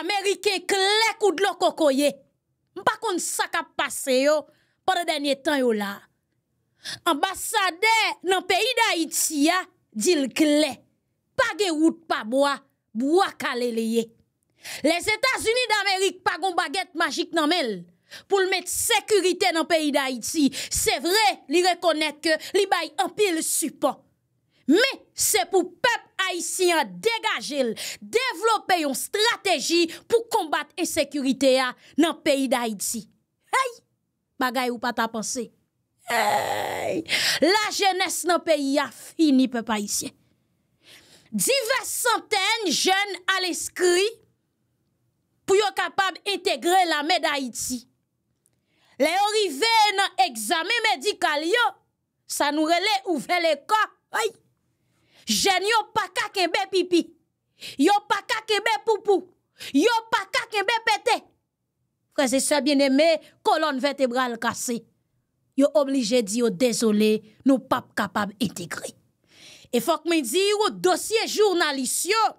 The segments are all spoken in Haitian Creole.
Amerike kle kou dlo koko ye. Mpa kon sakap pase yo, pwede denye tan yo la. Ambassade nan peyi da Iti ya, dil kle. Page wout pa bo a, bo a kale le ye. Les Etats-Unis d'Amerik pagon baget magik nan mel. Poul met sekurite nan peyi da Iti, se vre li rekonek li bay empil supan. Me se pou pep Haitien degaje l, devlope yon strategi pou kombat e sekurite ya nan peyi da Haiti. Ay, bagay ou pa ta panse? Ay, la jenese nan peyi ya, fi ni pe pa Haitien. Divers centen jen al eskri pou yo kapab integre la mey da Haiti. Le orive nan egzame medikal yo, sa nou rele ouve le ka. Ay, jen yo pa kake mbe pipi, yo pa kake mbe pupu, yo pa kake mbe pete, prese se bieneme kolon vertebral kase, yo oblige di yo dezole nou pap kapab integre. E fok men di yo dosye jurnalisyon,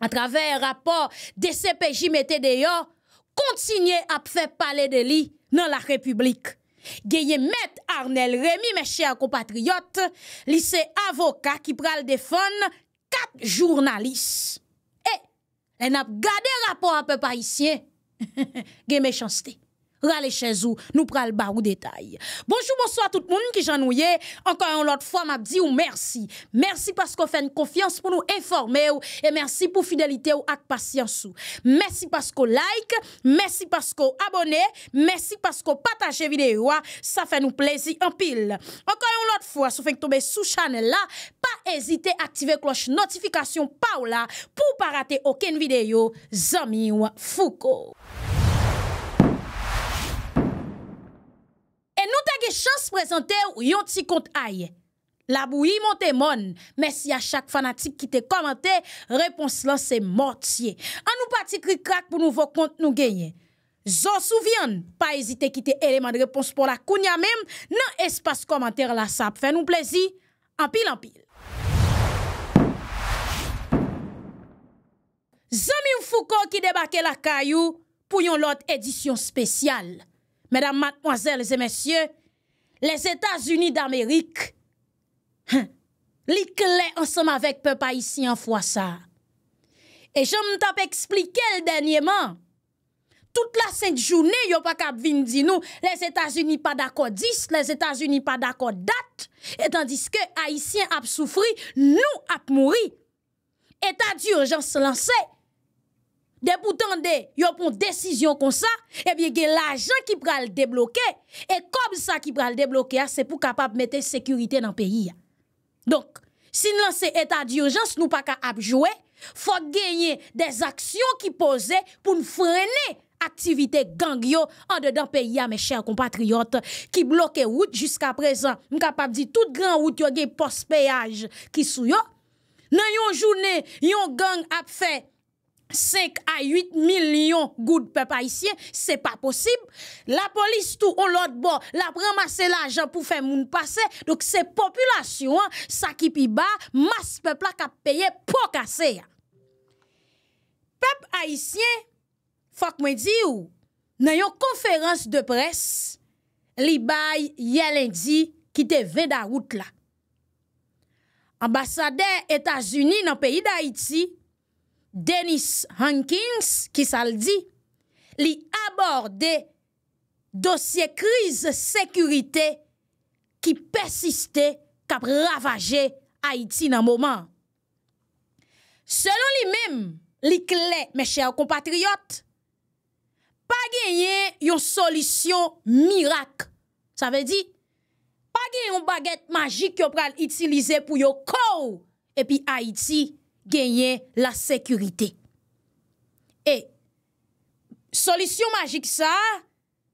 a traver rapor de CPJ mette de yo, kontinye ap fe pale de li nan la republik. Gyeye Met Arnel, remi mè chè akou patriyot, lise avoka ki pral defon, kat jounalis. E, eh, lè nap gade rapon apè pa isye, gye mè chansite. ralè chèz ou nou pral bar ou detay. Bonjou monsou a tout moun ki jan nou ye, anka yon lot fwa mab di ou mersi. Mersi paskou fè n konfians pou nou informè ou, e mersi pou fidelite ou ak pasyans ou. Mersi paskou like, mersi paskou abone, mersi paskou patajè videyo a, sa fè nou plezi an pil. Anka yon lot fwa sou fè n k tombe sou chanel la, pa ezite aktive kloche notifikasyon pa ou la, pou pa rate okèn videyo, zami ou foukou. Nou ta ge chans prezante ou yon ti kont aye. La bou yi monte mon, mersi a chak fanatik ki te komante, repons lan se mortie. An nou pati krikrak pou nou vok kont nou genye. Zon souvyan, pa ezite ki te eleman de repons pou la kounya mem, nan espas komante la sap. Fè nou plezi, anpil anpil. Zon mi ou fou kon ki debake la kayou pou yon lot edisyon spesyal. Mesdames, mademoiselles et messieurs, les Etats-Unis d'Amérique, les clés ensemble avec peu pas ici en fois ça. Et je m'en tape expliquer le dernier moment. Toutes les cinq journées, il n'y a pas qu'à venir dire nous, les Etats-Unis pas d'accord disent, les Etats-Unis pas d'accord datent. Et tandis que Haïtien ap souffrit, nous ap mourit. Etat d'urgence se lançait. De pourtant de, yo pour décision comme ça, eh bien, gen l'argent qui pral débloquer. Et comme ça qui pral débloquer, c'est pour capable mettre sécurité dans le pays. Donc, si nous lançons état d'urgence, nous pas capable jouer faut gagner des actions qui posent pour nous freiner activité gang yo en dedans pays mes chers compatriotes qui bloquent route jusqu'à présent nous capable dire toute grand route yo gen poste péage qui sou yo dans une journée yon gang a fait 5 a 8 milion gout pepe Haitien, se pa posib. La polis tou ou lot bo, la prema se la jan pou fe moun pase. Dok se populasyon sa ki pi ba, mas pepla ka peye pou kase. Pepe Haitien, fok mwen di ou, nan yon konferans de pres, li bay yelendi ki te ven da wout la. Ambasade Etasuni nan peyi da Haiti, Dennis Hankins, ki sa l di, li aborde dosye krize sekurite ki pesiste kap ravaje Haiti nan mouman. Selon li mem, li kle, meche ou kompatriot, pa genye yon solisyon mirak. Sa ve di, pa genye yon baget magik yo pral itilize pou yo kou epi Haiti. gagner la sécurité. Et solution magique ça,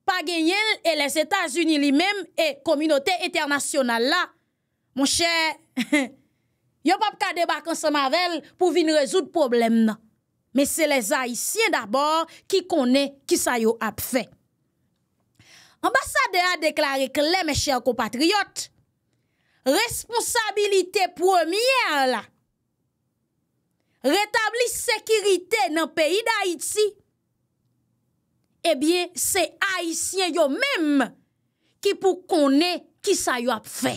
pas gagner Et les états unis lui-même et communauté internationale là. mon cher yo pap ka debak ensemble avec pour venir résoudre problème problème. Mais c'est les Haïtiens d'abord qui connaît qui ça yo a fait. Ambassade a déclaré que les mes chers compatriotes, responsabilité première là, retabli sekirite nan peyi d'Haïti, ebyen, se haïsien yo mèm ki pou konè ki sa yo ap fè.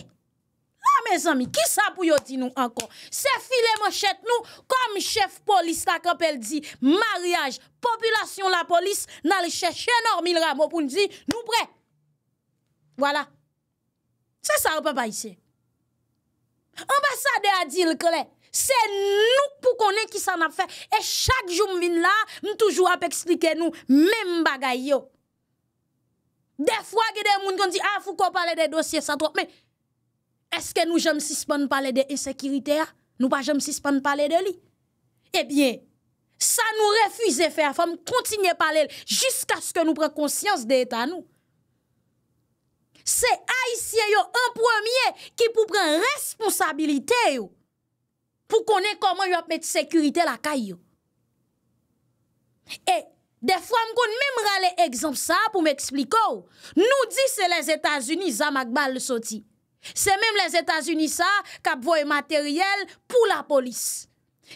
O, mè zami, ki sa pou yo di nou ankon? Se file mò chèt nou kom chef polis la kapel di, maryaj, populasyon la polis nan le chèche enormil ramo pou nou di nou prè. Wala. Se sa ou papayise? Ambassade Adil Kolek, Se nou pou konen ki san ap fè. E chak joun vin la, m toujou ap eksplike nou, men m bagay yo. De fwa gede moun kon di, a ah, fou kon pale de dosye sa trot, men, eske nou jom sispon pale de esekirite a? Nou pa jom sispon pale de li? E eh bie, sa nou refuize fè a fòm, kontinye pale, jisk aske nou pre konsyans de etan nou. Se a isye yo, an pwemye ki pou pren responsabilite yo. pou konen koman yon ap met sekurite la kay yo. E, defwa m kon mèm rale ekzamp sa pou m ekspliko, nou di se les Etats-Unis, zam ak bal le soti. Se mèm les Etats-Unis sa, kap voy materyel pou la polis.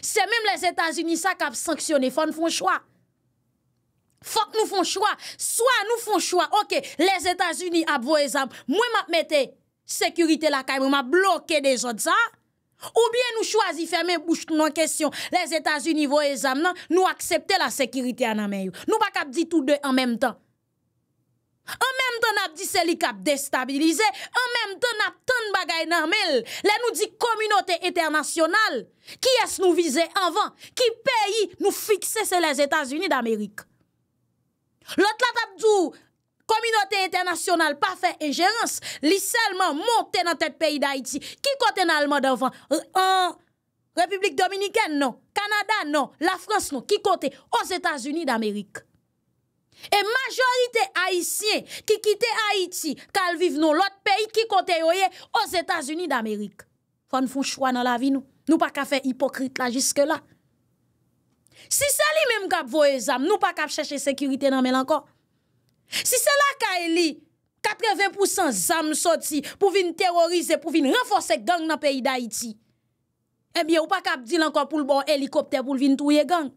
Se mèm les Etats-Unis sa, kap sanksyone, fòn fòn chwa. Fòk nou fòn chwa, swa nou fòn chwa, ok, les Etats-Unis ap voy zamp, mwen m ap mette sekurite la kay, mwen m ap bloke de zot sa, Ou byen nou chwazi fèmè bouch nou an kèsyon, les Etats-Unis vò e zam nan nou akseptè la sekiritè an amè yò. Nou bak ap di tout dè an mèm tan. An mèm tan ap di selik ap destabilize, an mèm tan ap ton bagay nan mèl, lè nou di komunote internasyonal, ki es nou vize anvan, ki peyi nou fikse se les Etats-Unis d'Amérique. Lò t'la tap djou, Komunote internasyonal pa fe engerans li selman monte nan tet peyi d'Haïti ki kote nan alman devan. Euh, Republik Dominikèn non. nan, Kanada nan, la Frans nan ki kote os Etats-Unis d'Amerik. E majorite Haïtien ki kite Haïti kal vive nou lot peyi ki kote yoye os Etats-Unis d'Amerik. Fon foun chwa nan la vi nou, nou pa ka fe hipokrite la jiske la. Si seli men mkap vo e zam, nou pa kap chèche sekurite nan men lanko. Si se la ka e li, 80% zam sou ti pou vin terorize, pou vin renfose gang nan peyi da iti. Ebyen eh ou pa kap di lankan pou l bon helikopter pou vin touye gang.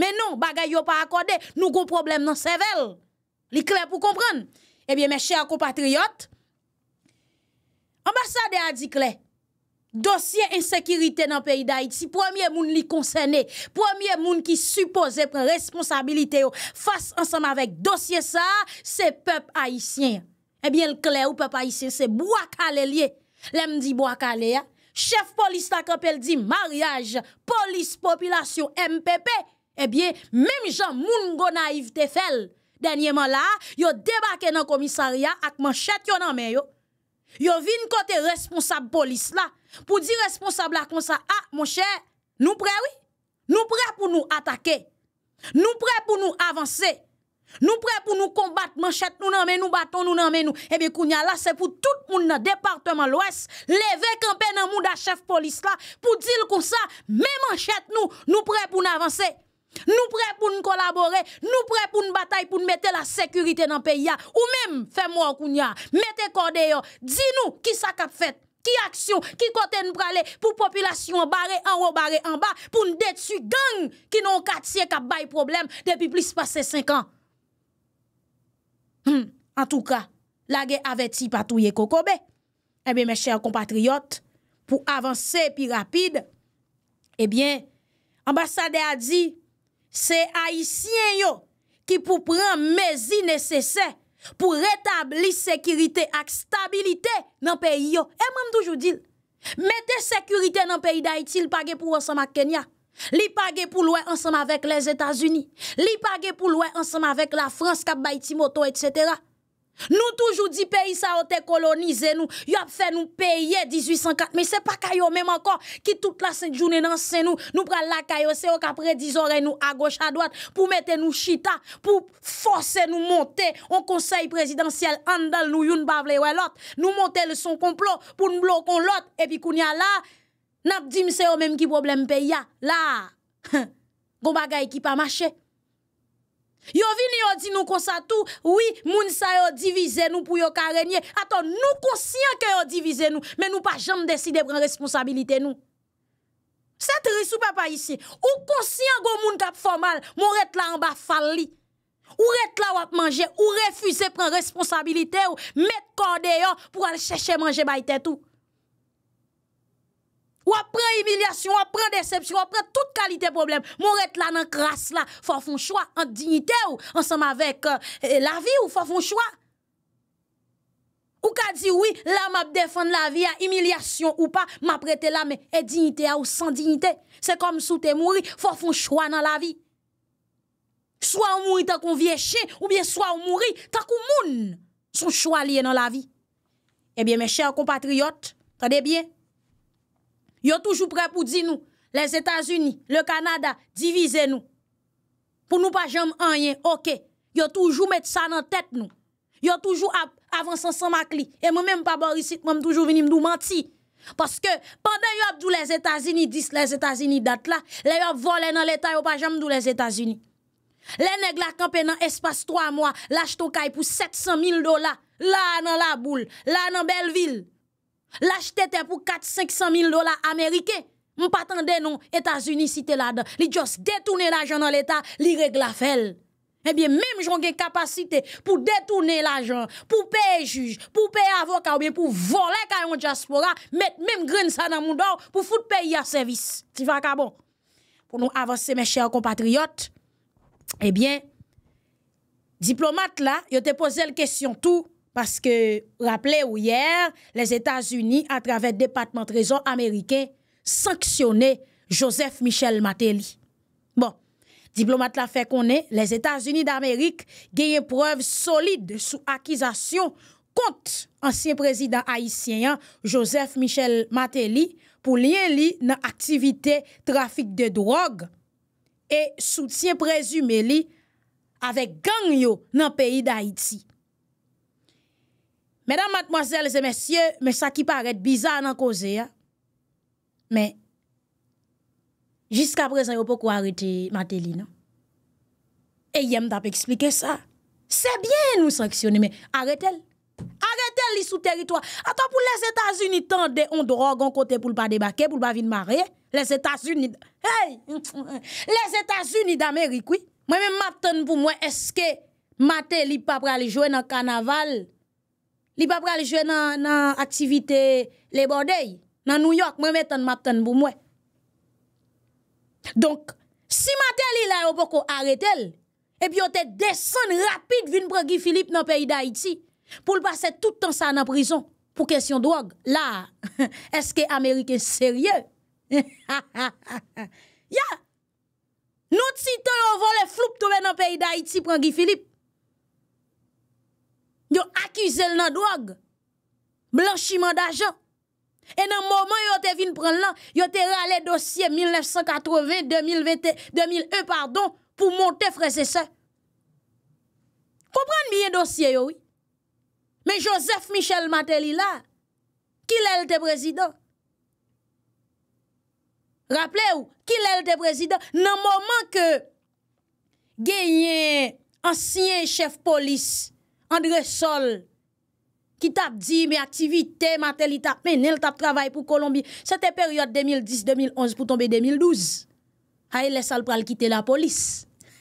Men non, bagay yo pa akode, nou go problem nan sevel. Li kle pou kompran? Ebyen eh me chè akou patriot, ambasade a di kle. Dosye ensekiritè nan peyi d'Haïti, si promye moun li konsene, promye moun ki suppose pren responsabilite yo, fase ansanm avèk dosye sa, se pep Haïtien. Ebyen, eh l'kler ou pep Haïtien, se Bouakalè liye. Lem di Bouakalè, chef polis ta kapel di, mariage, polis, populasyon, MPP, ebyen, eh mèm jan moun go naiv te fel. Denye man la, yo debake nan komisariya ak man chet yo nan men yo. Yo vin kote responsable police là pour dire responsable là comme ça ah mon cher nous prêts oui nous prêts pour nous attaquer nous prêts pour nous avancer nous prêts pour nous combattre manchette nous nan nous bâton nous nan nous et eh bien kounya là c'est pour tout monde dans département l'ouest lever campé dans monde chef police là pour dire comme ça même manchette nous nous prêts pour nous avancer Nou pre pou nou kolabore, nou pre pou nou batay pou nou mette la sekurite nan peya Ou mem, fe mwa kounya, mette kode yo Di nou ki sa kap fet, ki aksyon, ki kote nou prale Pou populasyon bare, anwo bare, anba Pou nou detu gang, ki nou katye kap bay problem Depi plis pase 5 an hmm, En tou ka, la ge aveti patouye kokobe Ebe eh me chèr kompatriot Pou avanse pi rapide Ebyen, eh ambasade a di Se haisyen yo ki pou pran mezi nesesè pou retabli sekirite ak stabilite nan peyi yo. Eman eh, toujou dil. Mète sekirite nan peyi da iti l page pou ansama Kenya. Li page pou louè ansama vek les Etats-Unis. Li page pou louè ansama vek la France, Cap-Baiti, Moto, etc. Nous toujours dit pays ça ont été colonisé nous, y a fait nous payer 1804 mais c'est pas caillou même encore qui toute la sainte journée dans c'est nous, nous prend la caillou c'est qu'après 10 nous à gauche à droite pour mettre nous chita pour forcer nous monter au conseil présidentiel en dans nous youn bavle l'autre, nous monter le son complot pour nous bloquer l'autre et puis a là n'a dit c'est eux même qui problème pays là. Gon bagaille qui pas marché. Yo vini yo di nou konsa tou, oui, moun sa yo divize nou pou yo karegnye, aton nou konsyen ke yo divize nou, men nou pa jem deside pren responsabilite nou. Sè te resupè pa yisi, ou konsyen go moun kap formal, moun ret la anba fal li. Ou ret la wap manje, ou refuse pren responsabilite ou, met kande yo pou al chèche manje bay tè tou. Ou apren emilyasyon, ou apren decepsyon, ou apren tout kalite problem. Mou ret la nan kras la, fò fon chwa, an dignite ou, ansanm avèk eh, la vi ou fò fon chwa. Ou ka di wè, la m ap defan la vi an emilyasyon ou pa, m ap rete la me, e dignite ou san dignite. Se kom sou te mouri, fò fon chwa nan la vi. Swa ou mouri takon vie chè, ou bien swa ou mouri takon moun, sou chwa liye nan la vi. Ebyen eh me chè ou kompatriyot, tadebyen. Yo toujou pre pou di nou, les Etats-Unis, le Kanada, divize nou. Pou nou pa jom enyen, ok, yo toujou met sa nan tèt nou. Yo toujou avansan sa makli, e mè mèm pa borisit, mèm toujou vini mdou manti. Paske, pandè yo ap dou les Etats-Unis, dis les Etats-Unis dat la, le yo ap vole nan l'Etat, yo pa jom dou les Etats-Unis. Le neg la kampe nan espas 3 mwa, la jtokay pou 700 mil dola, la nan la boule, la nan bel vil, L'acheter pour 4 500 000 dollars américains. On pas attendre non États-Unis cité là-dedans. Ils juste détourner l'argent dans l'état, ils règle la fête. Eh bien, même j'en une capacité pour détourner l'argent, pour payer juge, pour payer avocat ou bien pour voler kayon diaspora, mettre même grain ça dans mon dos pour foutre pays à service. Tu vas bon. Pour nous avancer mes chers compatriotes, eh bien diplomate là, il te posé la question tout Paske, rappele ou yer, les Etats-Unis, a travè depatement trezon Ameriken, sanksyonè Joseph Michel Maté li. Bon, diplomat la fè konè, les Etats-Unis d'Amérique gèye preuve solide sou akizasyon kont ansyen prezident Haitien Joseph Michel Maté li pou liyen li nan aktivite trafik de drog e soutien prezume li avek gangyo nan peyi d'Haïti. Mesdames, mademoiselles et messieurs, mais ça qui paraît bizarre dans cause, hein. mais jusqu'à présent, vous pouvez arrêter Matéli, non? Et aime pas expliquer ça. C'est bien nous sanctionner, mais arrêtez-le. Arrêtez-le sous territoire. Attends, pour les États-Unis, tant de on drogue, on côté pour ne pas débarquer, pour ne pas venir marrer. Les États-Unis, hey! Les États-Unis d'Amérique, oui. Moi-même, m'attends pour moi, est-ce que Matéli pas pour aller jouer dans le carnaval? li pa pral jwe nan aktivite le bordei, nan New York, mwen metan map tan pou mwen. Donk, si maten li la yo poko areten, epi yo te desen rapide vin prangi Filip nan peyi da iti, pou l'pase toutan sa nan prison, pou kesyon drog. La, eske Amerike serye? Ya, nou titan yo vole flup tome nan peyi da iti prangi Filip. Yo accusé le drogue, blanchiment d'argent. Et dans le moment où te vin prendre là, yo te le dossier 1980 2020 2001 pardon pour monter frère et ça. Comprendre bien dossier oui. Mais Joseph Michel Matéli qui est le président Rappelez-vous, qui est le président Dans le moment que un ancien chef police Andre Sol, ki tap di, me aktivite, ma tel itap, me nel tap travay pou Kolombi. Sete peryote 2010-2011 pou tombe 2012, haye lè sal pral kite la polis.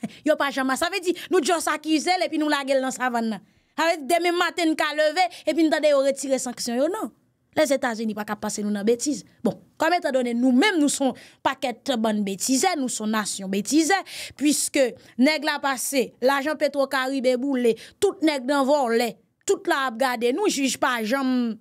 Yo pa jama, sa ve di, nou djons akizele, epi nou lagel nan savanna. Haye deme maten ka leve, epi nou tade yo retire sanksyon yo nan. Les Etats-Unis pa kap pase nou nan betize. Bon, kame ta donen nou menm nou son paket ban betize, nou son nasyon betize, pwiske neg la pase, la jan Petro-Karib e boule, tout neg nan vorle, tout la ap gade, nou juj pa jam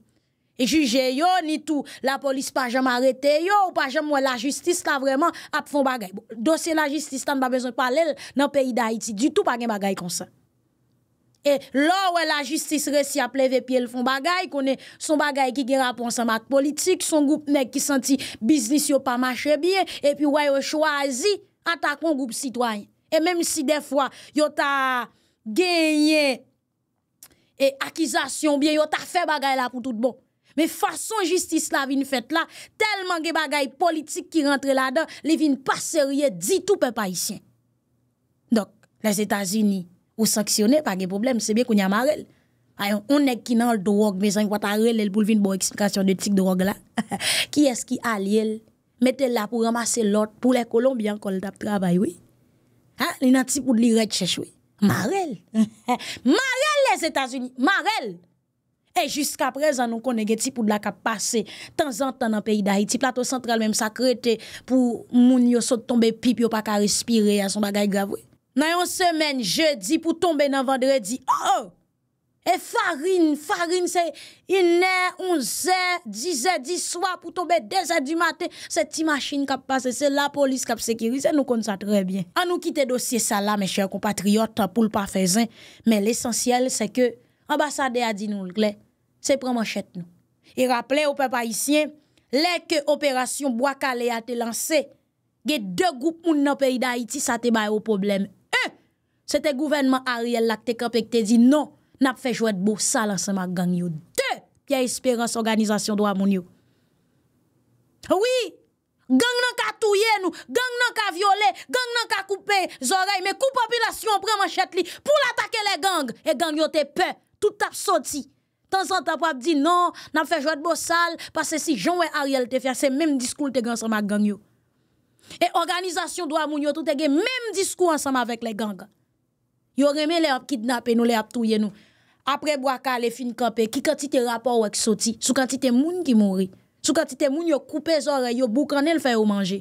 juje yo ni tou, la polis pa jam arete yo, pa jam wè la justice la vreman ap fon bagay. Bon, Dosye la justice tan pa bezon pale nan peyi da Haiti, du tout pa gen bagay konsant. E lò wè la jistis resi a pleve pi el fon bagay, kone son bagay ki ge raponsan mak politik, son goup mek ki senti biznis yo pa mache biye, e pi wè yo chwazi ata kon goup sitwany. E mèm si defwa, yo ta genye e akizasyon biye, yo ta fè bagay la pou tout bon. Me fason jistis la vin fèt la, telman ge bagay politik ki rentre la dan, li vin paserye ditou pe pa isyen. Dok, les Etats-Unis Ou sanksyone, pake problem, sebe koun ya marel. Ayon, un ek ki nan l drog, me zan kwa ta rel el pou vin bon eksplikasyon de tik drog la. Ki eski ali el, metel la pou ramase lot pou le kolombian kol tap trabay we. Ha, li nan ti pou li rechèche we. Marel. Marel les Etats-Unis, marel. E, jiska prez anon konen ge ti pou la ka pase, tan zan tan an peyi da iti, plato sentral menm sakrete pou moun yo sot tombe pip yo pa ka respire a son bagay gravwe. Nan yon semen, jeudi, pou tombe nan vendredi, oh, oh. e farin, farin, se inè, onzè, dizè, diswa, pou tombe dezè di matè, se ti machin kap pase, se la polis kap sekirise, nou kon sa trebyen. An nou kite dosye sa la, meche, kon patriot, ta pou l pa fezen, men l esensyel se ke ambasade a di nou l gle, se preman chet nou. E rapple ou pe pa isyen, lè ke operasyon Boakale a te lanse, ge dè goup moun nan peyi da Haiti, sa te baye ou probleme. Se te gouvenman Ariel lak te kapèk te di, non, nap fejwèd bousal ansama gangyo. De, yè espérans organizasyon do amounyo. Ouwi, gang nan ka touye nou, gang nan ka viole, gang nan ka koupe zorey, me koupopilasyon preman chet li, pou l'atake le gang, e gangyo te pe, tout ap soti. Tansan tap ap di, non, nap fejwèd bousal, pasè si jounwe Ariel te fè, se mèm diskoul te gen ansama gangyo. E organizasyon do amounyo, tout te gen mèm diskoul ansama vek le ganga. Yo reme le ap kidnap e nou, le ap touye nou. Apre bo akale fin kap e, ki kantite rapo wak soti, sou kantite moun ki mori. Sou kantite moun yo koupe zore, yo bou kanel fè yo manje.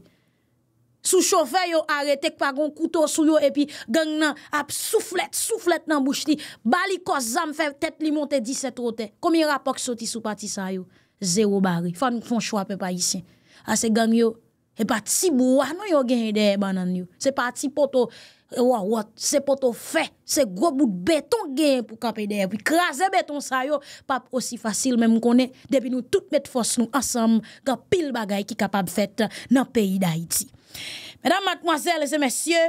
Sou choufer yo arete kwa gon koutou sou yo, epi gang nan ap souflet, souflet nan bouch ti, bali kos zam fèv tèt li montè 17 rotè. Komi rapo k soti sou pati sa yo? Zero bari. Fon chou apè pa yisyen. Ase gang yo, e pati si bou anon yo genye de e banan yo. Se pati poto, Eh, Wawat, se poto fe, se gro bout beton gen pou kapè der, pi krasè beton sa yo, pap osi fasil, menm konen debi nou tout met fos nou ansam, kapil bagay ki kapab fèt nan peyi da iti. Mèdam matmoazèl, lèze mèsyè,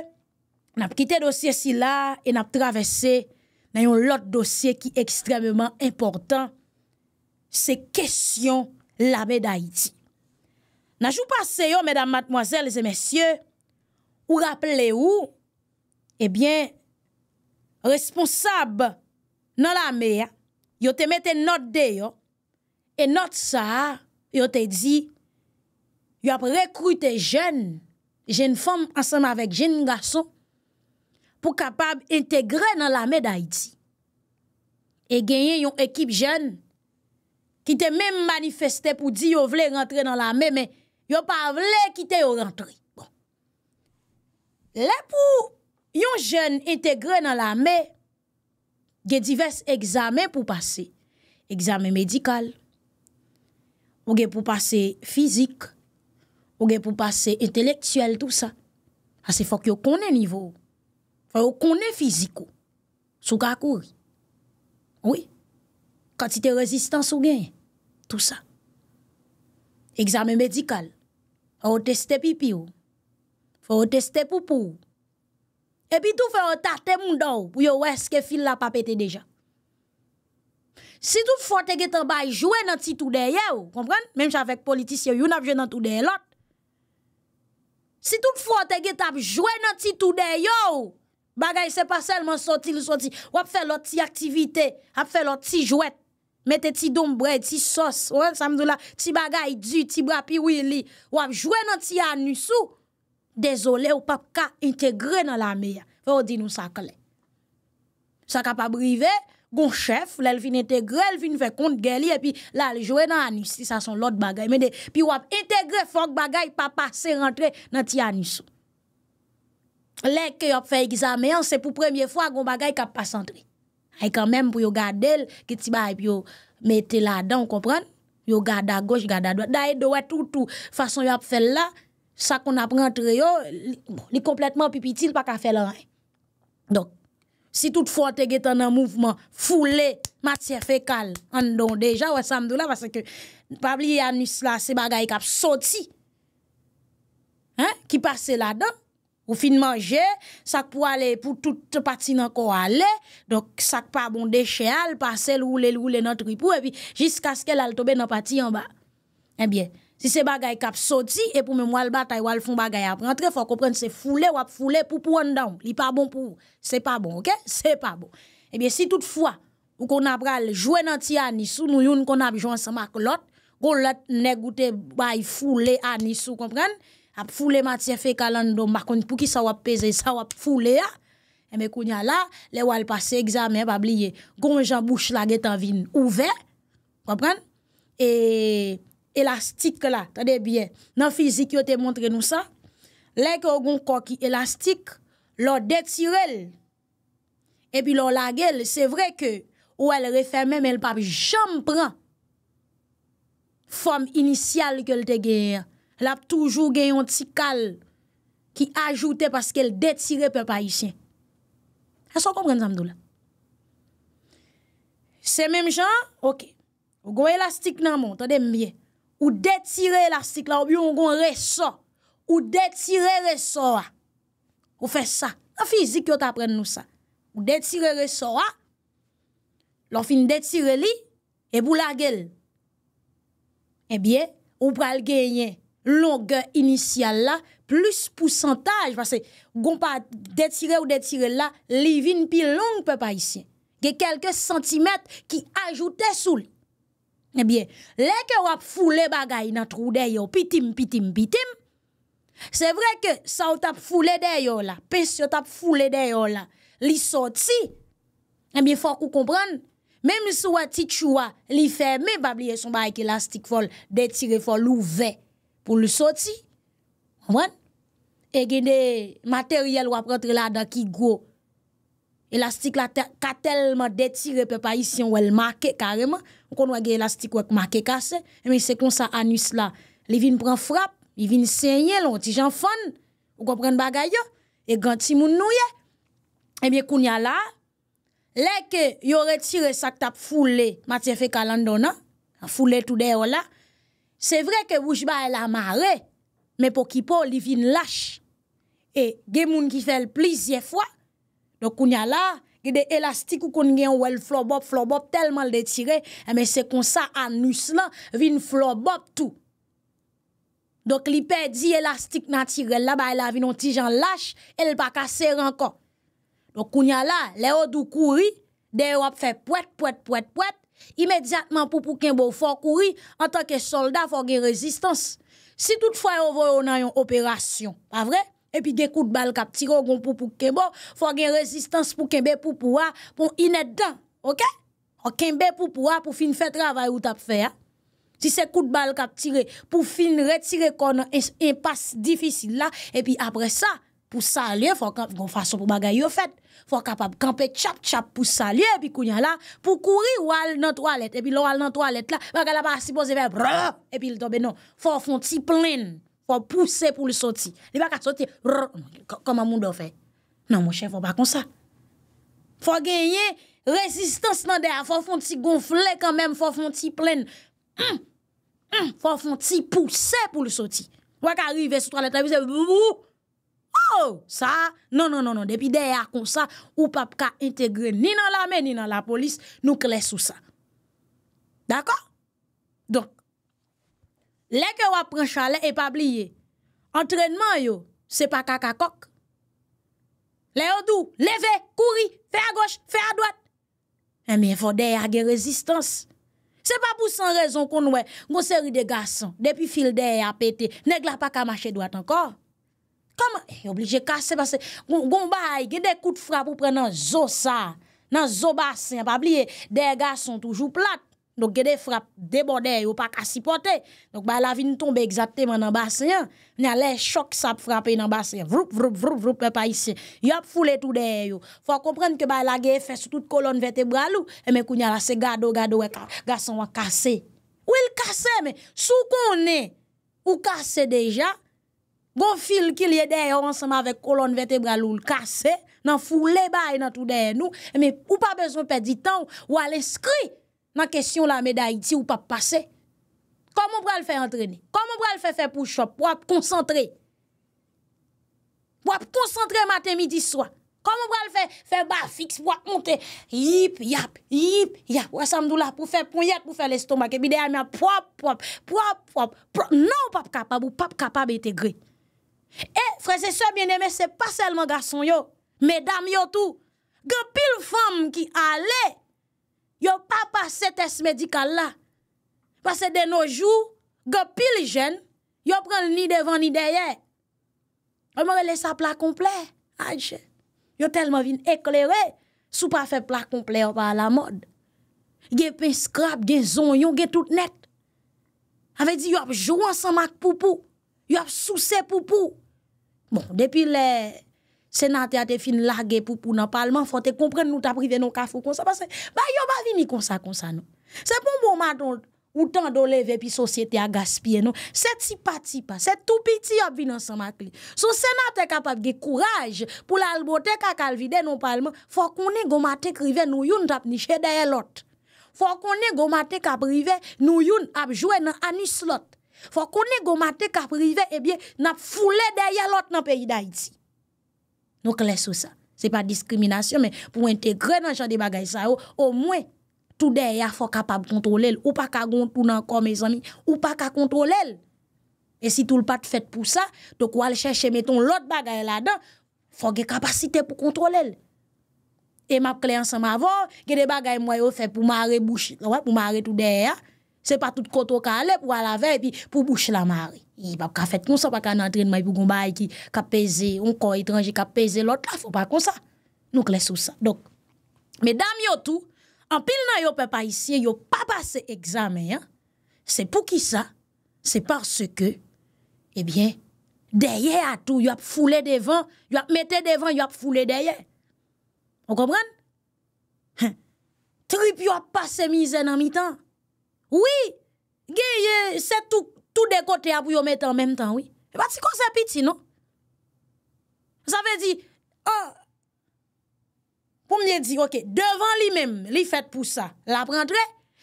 nap kite dosye si la, e nap travesse nan yon lot dosye ki ekstremèman important, se kesyon labè da iti. Nan jou pasè yo, mèdam matmoazèl, lèze mèsyè, ou rap lè ou, Ebyen, eh responsab nan la me, yo te mette not de yo, e not sa, yo te di, yo ap rekruti jen, jen fom ansanm avèk jen nga so, pou kapab integre nan la me da iti. E genyen yon ekip jen, ki te mèm manifeste pou di yo vle rentre nan la me, men yo pa vle ki te yo rentre. Bon. Lè pou... yon jen integre nan la mè, gen divers examen pou pase. Examen medikal, ou gen pou pase fizik, ou gen pou pase inteleksuel, tout sa. Asi fok yo kone nivou, fok yo kone fizikou, sou kakouri. Oui, kantite rezistans ou gen, tout sa. Examen medikal, fok yo testepi pi ou, fok yo testepi pou ou, Epi tou fe otate moun da ou pou yo wè ske fil la papete deja. Si tou fote ge tabay jwè nan ti toudè yo, kompren? Mem javek politis yo, yon ap jwè nan toudè lot. Si tou fote ge tab jwè nan ti toudè yo, bagay se pa selman soti li soti. Wap fè lot ti aktivite, ap fè lot ti jwè, mette ti dombre, ti sos, wè samdou la, ti bagay di, ti brapi wili. Wap jwè nan ti anusou. Desole ou pap ka integre nan la meya. Fè ou di nou sa kle. Sa ka pa brive, gon chef, lèl fin integre, lèl fin fè kont gèli, epi lèl jouè nan anisi, sa son lòt bagay. Mède, pi wap integre, fòk bagay pa pase rentre nan ti aniso. Lèk ki wap fè egizameyan, se pou premye fwa, gon bagay ka pa sentri. Hay kanmèm pou yo gade lèl, ki ti ba epi yo mette la dan, yo gade a goj, yo gade a doj. Da e do wè toutou, fason yo ap fè lèl la, Sa kon ap rentre yo, li kompletman pipitil pa ka fè la ray. Dok, si tout fote getan nan mouvman, foule, matye fè kal, an don deja wè samdou la, waseke pabli anus la se bagay kap soti, ki pase la dan, ou fin manje, sa pou ale pou tout pati nan ko ale, sak pa bon deche al, pase loulé loulé nan tripou, jisk aske lal tobe nan pati yon ba. Enbyen. Eh Si se bagay kap soti, e pou mwen wale batay, wale fon bagay ap rentre, fò kompren, se foule wap foule pou pou an dan. Li pa bon pou, se pa bon, ok? Se pa bon. Ebyen, eh si toutfwa, ou kon ap ral jwen an ti an nissou, nou yon kon ap jwen san mak lot, kon lot ne goute bay foule an nissou, kompren? Ap foule matye fe kalan don, bakon pou ki sa wap peze, sa wap foule a, e eh me kounya la, le wale pase examen, e ba bliye, kon jan bouch la getan vin ouve, kompren? E... elastik la, tade byen, nan fizik yo te montre nou sa, lèk yo goun koki elastik, lò detirel, epi lò lage l, se vre ke, ou el refemem, el papi jom pran, fom inisyal ke l te ge, l ap toujou gen yon ti kal, ki ajoute paske l detire pe pa isyen. Aso kompren zamdou la? Se menm jan, ok, yo goun elastik nan moun, tade byen, Ou detire la sik la, ou byon gwen re so. Ou detire re so a. Ou fe sa. A fizik yo ta apren nou sa. Ou detire re so a. Lofin detire li, e bou la gel. Ebyen, eh ou pral genyen longen inisyal la, plus poussantaj. Ou gwen pa detire ou detire la, li vin pi long pe pa isyen. Ge kelke sentimet ki ajoute sou li. Ebyen, eh leke wap foule bagay nan trou deyo, pitim, pitim, pitim. Se vre ke sa wap foule deyo la, pes yo wap foule deyo la, li soti. Ebyen, eh fok ou kompran, mem sou wap titchou wap, li fèmè babliye son ba ek elastik fol, detire fol ou ve pou li soti. Oman, e gen de materyel wap rentre la da ki gwo. Élastique la ka tellement détiré peuple haïtien ici on elle marqué carrément. On connait élastique ou marqué cassé mais eh c'est comme ça anus là. Li vinn prend frappe, ils vinn saigner l'on ti j'en fon. Ou comprendre et grand ti moun nou ye. Eh bien kounya là les que yo retiré ça que t'a foulé matière fait calandona, foulé tout derrière là. C'est vrai que Bouchba elle a marée mais pour qui pour li vinn lâche. Et des moun qui fait le plusieurs fois Do kounya la, gede elastik ou kon gen ou el flop bop, flop bop, telman l de tire, eme eh se konsa anus la, vin flop bop tou. Do kli pe di elastik nan tire la, ba ela vin on ti jan lache, el pa kase renkon. Do kounya la, le ou dou kouri, de ou ap fe pwet, pwet, pwet, pwet, imediatman pou pou ken bo fok kouri, an tanke soldat fok gen rezistans. Si tout fwa yo vwè yo nan yon operasyon, pa vre? Epi de kout bal kap tire, ou kon pou pou kembo, fwa gen rezistans pou kembe pou pouwa pou ined dan, ok? Ou kembe pou pouwa pou fin fè travay ou tap fè ya. Si se kout bal kap tire, pou fin retire kon an impas difisil la, epi apre sa, pou sa liye, fwa kon fason pou bagay yo fèt. Fwa kapab kampe tchap tchap pou sa liye, epi kounya la, pou kouri wale nan toalet. Epi lò wale nan toalet la, mwen kalabasi pose fè, brrr, epi ldobe non, fwa fon ti plen nan. faut pousser pour le sortir. Il va pas sortir. Comment monde doit Non mon ne faut pas comme ça. Faut gagner résistance dans des faut font gonfler quand même, faut font petit pleine. Hum, hum, faut font pousser pour le sortir. Ou arriver sur toilette, vous ça? Oh, ça, non, non, non, non. Depuis derrière comme ça, ou pas intégrer ni dans la main, ni dans la police, nous clés sous ça. D'accord Le ke wap pran chale e pabliye. Entrenman yo, se pa kakakok. Le yo dou, leve, kouri, fe a goche, fe a doat. E mi yon fò deye agye rezistans. Se pa pou san rezon kon wè, monseri de gason, depi fil deye apete, nek la pa kamache doat ankor. Kama, e oblije kase, se pa se, gombay, gede kout fra pou pren nan zo sa, nan zo basen, pabliye, deye gason toujou plat. Donk gede frap debode yo, pa kasi pote. Donk bay la vin tombe egzapte man nan basenyan. Nya le chok sap frapen nan basenyan. Vroup, vroup, vroup, vroup, vroup, pe pa isye. Yap fule tou deyo. Fwa komprenn ke bay la geye fes tout kolon vete bralou. Eme eh, kou nya la se gado, gado, gason wak kase. Ou e l kase, me? Sou kon ne? Ou kase deja? Gon fil ki liye deyo ansama ve kolon vete bralou l kase. Nan fule bay nan tou deyo nou. Eme eh, ou pa bezon pe di tan ou aleskri. Ma kesyon la me da iti ou pap pase. Kou moun pral fe antrene. Kou moun pral fe fe pou chop. Wap koncentre. Wap koncentre maten midi swan. Kou moun pral fe ba fix. Wap monte. Yip yap. Yip yap. Wap samdou la pou fe pou yet pou fe l'estomake. Bide a mi a pop pop. Pop pop. Non wap kapab ou pap kapab ete gri. E frese se bieneme se pa selman gason yo. Medam yo tou. Ge pil fom ki ale. Yo pa pa setes medikal la. Pase deno jou, ge pil jen, yo pren ni devan ni deye. Yo mori lesa pla komple. Ay che, yo telman vin eklerwe. Sou pa fe pla komple, yo pa la mod. Ge pen skrap, ge zon, yo ge tout net. A ve di yo ap joun san mak poupou. Yo ap sou se poupou. Bon, depi le... senate a te fin lage pou pou nan palman, fote kompren nou ta prive nou kafou kon sa, ba yo ba vini kon sa kon sa nou. Se pou mbo mato, ou tan do leve pi sosyete a gaspye nou, se tipa tipa, se toupiti yop vi nan san makli. Sou senate kapap ge kouraj, pou lalbote kakal vide nou palman, fote konen gomate krive nou yon tap nishe daye lot. Fote konen gomate krive nou yon ap jwe nan anis lot. Fote konen gomate krive nou yon ap fule daye lot nan peyi da iti. Pou kles ou sa, se pa diskriminasyon men, pou entegre nan jan de bagay sa yo, ou mwen, tout der ya fò kapab kontrole el, ou pa ka gontou nan komè zanmi, ou pa ka kontrole el. E si tout le pat fèt pou sa, tok wale chèche meton lot bagay la dan, fò ge kapasite pou kontrole el. E map klen san ma vò, ge de bagay mwayo fè pou mare bouchi, pou mare tout der ya, se pa tout koto ka ale pou wale ave, pou bouchi la mare. Y pa pa ka fet kon sa pa ka nan trin Mai pou kon bay ki ka peze Un kon itranji ka peze lot la Fou pa kon sa Mè dam yo tou An pil nan yo pe pa isye Yo pa pa se examen Se pou ki sa Se parce ke eh Deye atou Yo ap foule devan Yo ap mette devan Yo ap foule deye On komran Trip yo ap pa se mize nan mi tan Oui Gye se tou tou dekote apou yo mette an menm tan, oui. E ba ti kon sepiti, nou. Sa ve di, pou mwen di, ok, devan li menm, li fet pou sa, la prentre,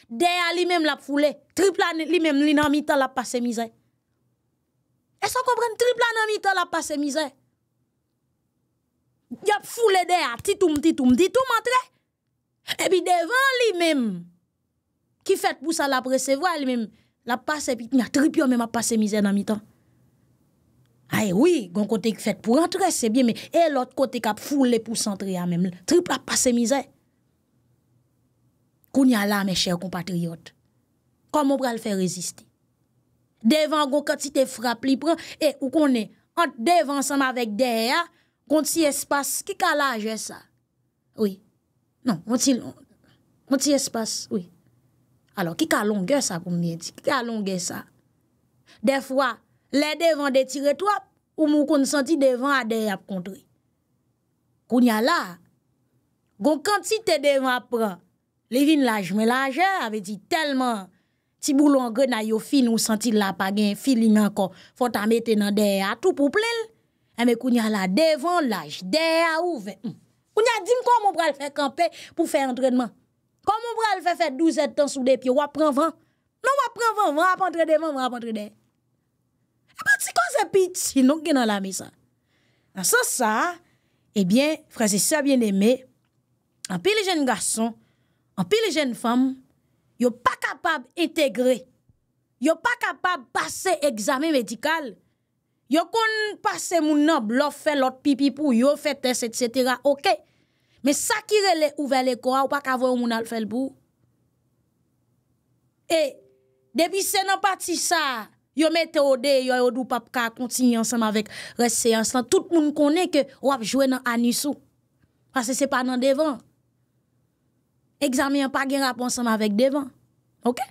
deyan li menm la poule, tripla li menm li nan mitan la passe mizè. E sa kompren, tripla nan mitan la passe mizè. Yap fule deyan, titoum, titoum, titoum, entre. E bi devan li menm, ki fet pou sa la presevwa li menm, La pase pitnya, tripyon men ap pase mizè nan mi tan. Ae, ah, oui, gon kote k fèt pou rentre, se bie men, e lot kote kap foule pou sentre ya ah, men. Trip la pase mizè. Koun ya la, me chè, kompatriot. Kwa moun pral fè rezisti. Devan go, kati te frap li pran, e, ou konen, ant devan san avèk dehè ya, konti espas, kika la jè sa? Ouye, non, konti espas, ouye. Alors, kika longge sa pou mwenye di? Kika longge sa? De fwa, le devan de tire to ap, ou moun kon senti devan a dey ap kontre. Koun ya la, gon kan ti te devan ap pran, le vin laj men lajè, ave di telman, ti boulon genay yo fin ou senti la pa gen, filin an kon, fwa ta meten an dey a tou pou plen, eme koun ya la devan laj, dey a ou ve. Koun ya di mkon moun pral fe kampe, pou fe entredman. Comment on va fait faire 12 temps sous des pieds, on prend vent. Non, on prend vent, on va prendre des vent, on va prendre des. Et pas si quand c'est petit, non est dans la maison. Dans ce ça, eh bien, frères et sœurs bien-aimés, en pile jeunes garçons, en pile jeunes femmes, yo pas capable d'intégrer. Yo pas capable passer examen médical. Yo kon passer mon nan leur faire l'autre pipi pour yo fait test etc. OK. Men sakire le ouve le kwa ou pa kavoy ou moun al felbou. E, debi se nan pati sa, yo mette ode, yo yo dou papka, kontini ansanm avek, resse ansanm. Tout moun konen ke wap jwe nan Anissou. Pase se pa nan devan. E gzami an pa gen rap ansanm avek devan. Ok?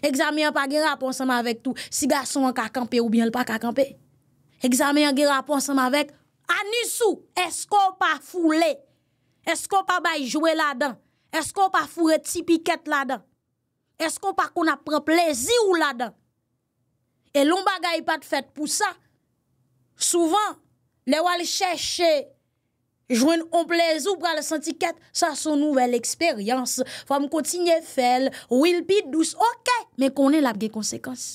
E gzami an pa gen rap ansanm avek tou. Si gwa son an kakampe ou bien l pa kakampe. E gzami an gen rap ansanm avek, Anissou, esko pa foule? Esko pa bayi jwe la dan? Esko pa fure ti piket la dan? Esko pa kon apre plezi ou la dan? E lomba gayi pa te fet pou sa. Souvan, le wale chèche jwen on plezi ou prale senti ket sa son nouvel eksperyans. Fwa m kontinye fel, wil pi dous, ok. Men konen la bge konsekans.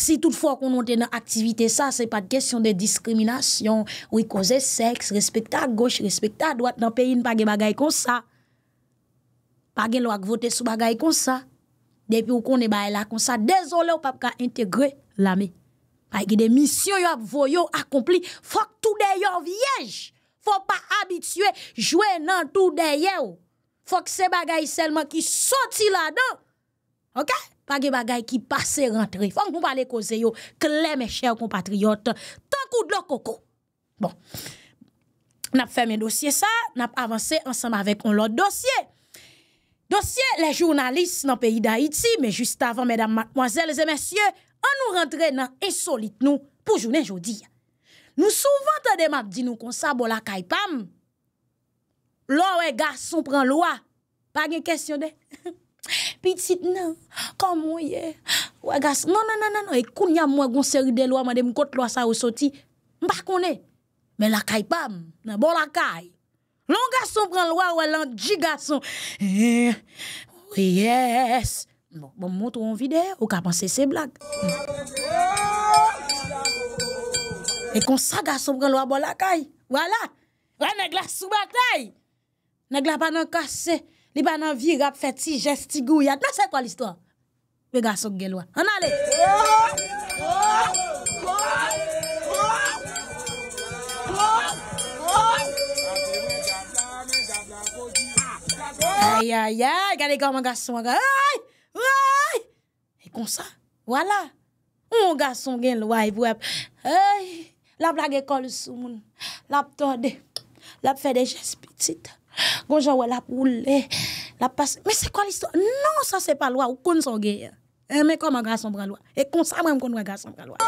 Si tout fwa kon non te nan aktivite sa, se pa de kesyon de diskriminasyon, ou i koze seks, respekta goche, respekta dwat nan peyin, pa gen bagay kon sa. Pa gen lwak vote sou bagay kon sa. Depi ou kon ne baye la kon sa, dezolè ou pap ka integre lame. Pa gen de misyon yo ap voyo, akompli, fok toude yo vyej. Fok pa abitue, jwe nan toude yo. Fok se bagay selman ki soti la do. Ok? Page bagay ki pase rentre. Fong mou pale koze yo. Klem e chè ou kompatriyot. Tank ou dlo koko. Bon. Nap fèm e dosye sa. Nap avanse ansam avek on lot dosye. Dosye le jounalist nan peyi da Iti. Me juste avan, medam, mwazel, mwazel, mwazel, mwazel, mwazel, mwazel, mwazel, mwazel, mwazel, mwazel, mwazel, mwazel, mwazel, mwazel, mwazel, mwazel, mwazel, m Petit nan, kan mwenye, wè gas. Nan nan nan nan nan, e kou nyam mwen goun seri de lwa mwen de mkot lwa sa ou soti. Mpa kone, men lakay pam, nan bon lakay. Loun gaso pran lwa wè lan di gaso. Yes! Bon, mwen bon, mwot ron vide, ou ka panse se blag. Hmm. E kon sa gaso pran lwa bon lakay. Wè la, wè neg la sou batay. Neg la pa nan kase. Li ba nan vi rap feti, jes ti gou yad. Nase to listo. Me gason gen lwa. Anale. Ay, ay, ay. Gade gwa mwen gason gwa. Ay, ay. E konsa. Wala. Mwen gason gen lwa evweb. Ay. Lap la ge kol sou moun. Lap tonde. Lap fe de jes pitit. Gonja wè la poule, la pase Mè se kwa listo? Nan sa se pa lwa Ou kon san gè eh, Mè kom an gwa san bralwa E kon sa mèm kon wè an gwa san bralwa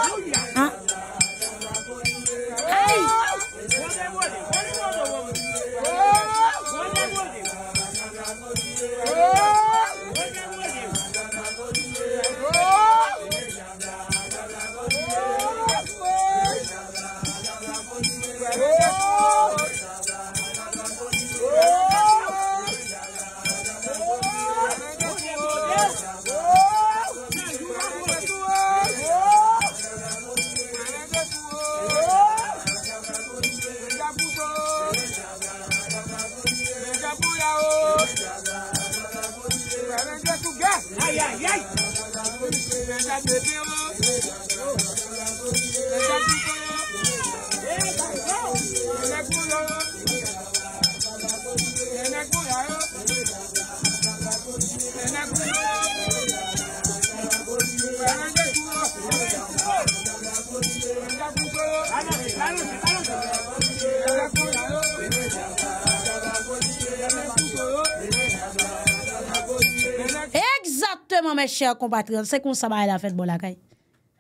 Che kompatri, se kon sa baye la fet bolakay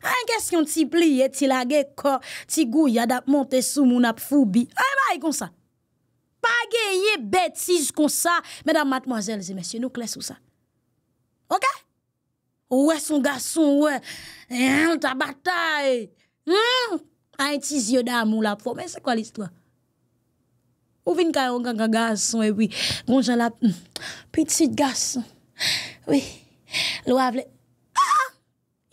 An ah, kesyon ti pli Ti lage kò, ti gou Yadap monte sou moun ap fubi An baye kon sa Pageye betiz kon sa Mèdam matmozèl zè mèsyon nou kles ou sa Ok? Ouwe son gasson ouwe Tabatay An tiz yoda moun ap fubi Mè se kwa l'istwa Ouvin kwa yon ganga gasson Gonjan la hmm. Petit gasson Oui Lwa vle, ah!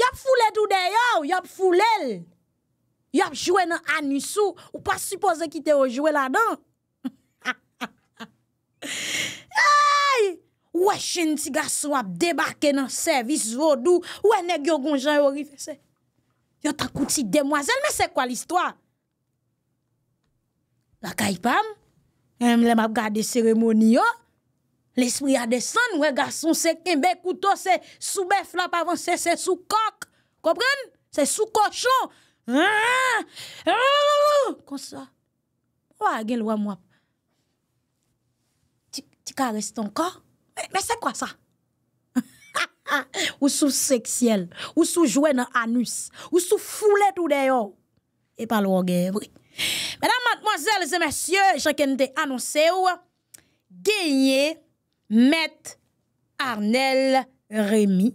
yop fule douden yow, yop fulel, yop jwe nan anisou, ou pa suppose ki te o jwe la dan. Ou e chen ti ga swap debake nan servis vodou, ou e neg yo gonjan yo rifese. Yo takouti demwazel, me se kwa listwa? La kaypam, mlem ap gade seremoni yo. L'esprit a descendu, ouais, garçon, c'est kembe, couteau, c'est sous bœuf là, pas avancer, c'est sous coq. Comprenez? C'est sous cochon. Hein? Hein? Comme ça. Ouais, gen loi moi. Tu caresses ton corps? Mais, c'est quoi ça? ou sous sexuel, ou sous jouer dans anus, ou sous fouler tout d'ailleurs Et pas loin, oui. Mesdames, mademoiselles et messieurs, chacun t'a annoncé ou gagné... Met Arnel Remy,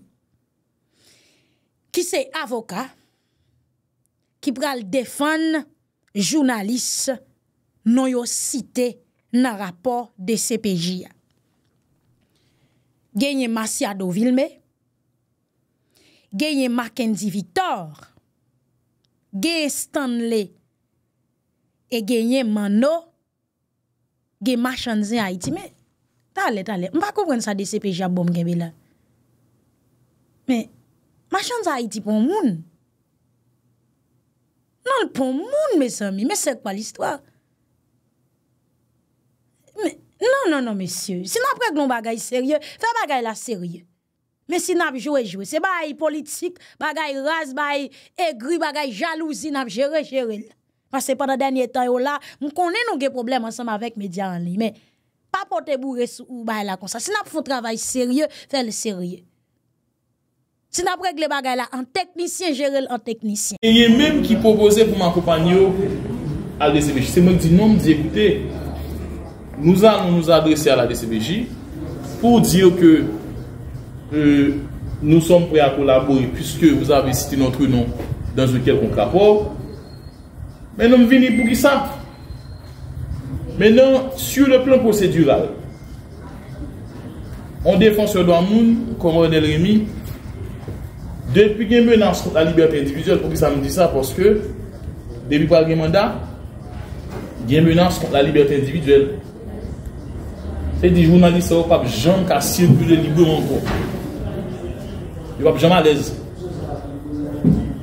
ki se avoka, ki pral defan jounalis nou yo site nan rapor de CPJ. Genye Masiadovilme, genye Makenzi Vitor, genye Stanley, e genye Mano, genye Machanze Haidime. Talè, talè, m pa koupren sa de sepeja bom gebe la. Me, ma chan sa iti pon moun. Nan l pon moun, me san mi, me serk pa l'histoire. Me, non, non, non, nan nan nan, mesye, si nan preglon bagay serye, fe bagay la serye. Me, si nan ap jowe jowe, se bagay politik, bagay raz, bagay egru, bagay jalouzi, nan ap jere jere la. Ma se pa da denye tan yo la, m konen nou ge problem ansam avèk me diyan li, me. pa pote bou resou ou bay la konsa. Sinap foun travay serye, fèl serye. Sinap regle bagay la, an teknisyen, jere l'an teknisyen. E yè mèm ki propose pou m'akopanyo al DCBJ. Se mèm di nom di ekoute, nou zan nou nou zadrese al DCBJ pou dir ke nou som pre a kolabori pwiske nou zan vè siti nòt renon dan zon kel konk rapor. Mèm nou vini pou ki sapre. Menan, sou le plan posèdural, on defon se do amoun, kon ron el remi, depi gen menans kont la libertè individuel, pou ki sa moun di sa, poske, debi pwa gen manda, gen menans kont la libertè individuel. Fè di jounan li sa wop ap jank a sirkou de libe moun kon. Yop ap jank alez.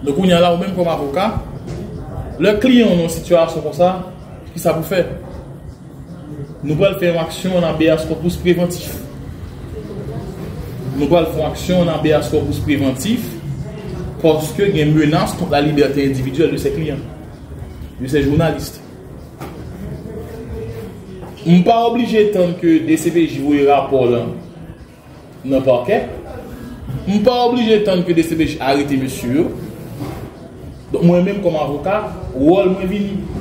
Nekou nyan la ou menm kon ma foka, le kliyon non situasyon kon sa, ki sa pou fè? Nou pa l fèm aksyon an a beya skopous preventif. Nou pa l fèm aksyon an a beya skopous preventif porske gen menas ton la libertè individuel de se kliyen. De se jounalist. Mou pa oblije tan ke DCB jivou y rapol nan pake. Mou pa oblije tan ke DCB jivou a rete mè sur. Mwen mèm kon avoka, wol mwen vini. Mwen mèm kon avoka,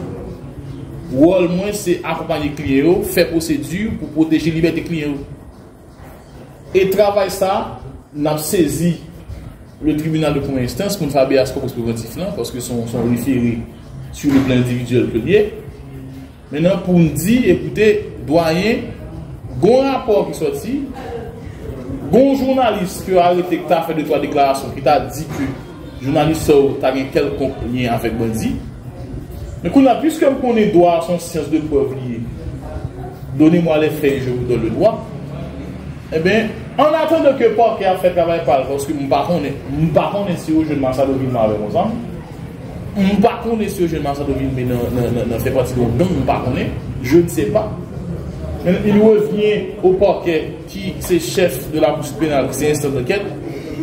Ou al mwen se akopanyi kliye yo, fè posèdur pou poteji libeti kliye yo. E travay sa, nam sezi le tribunal de pou mwen istans, kon fè a beyasko pou skou gwen di flan, pou skou son rifiri sou le plen individuel kliye. Mènen pou mwen di, ekoute, dwayen, goun rapor ki soti, goun jounalist ki a refekta fè de to a deklarasyon, ki ta di ki jounalist sa ou, ta gen kel konklyen an fèk mwen di, Nekou nan, pwiske m konen doa son siyans de kwevliye, donen mwa le freyje ou don le doa, e ben, an atonde ke POKER a fe pervay pal foske m bakon ne, m bakon ne siyo jen Mansa Domilme ave kon zan, m bakon ne siyo jen Mansa Domilme nan fe pati do, non m bakon ne, je ne se pa. Men, non, non, non, bon. il wè vyen ou POKER ki se chef de la bousi penal ki se instante ket,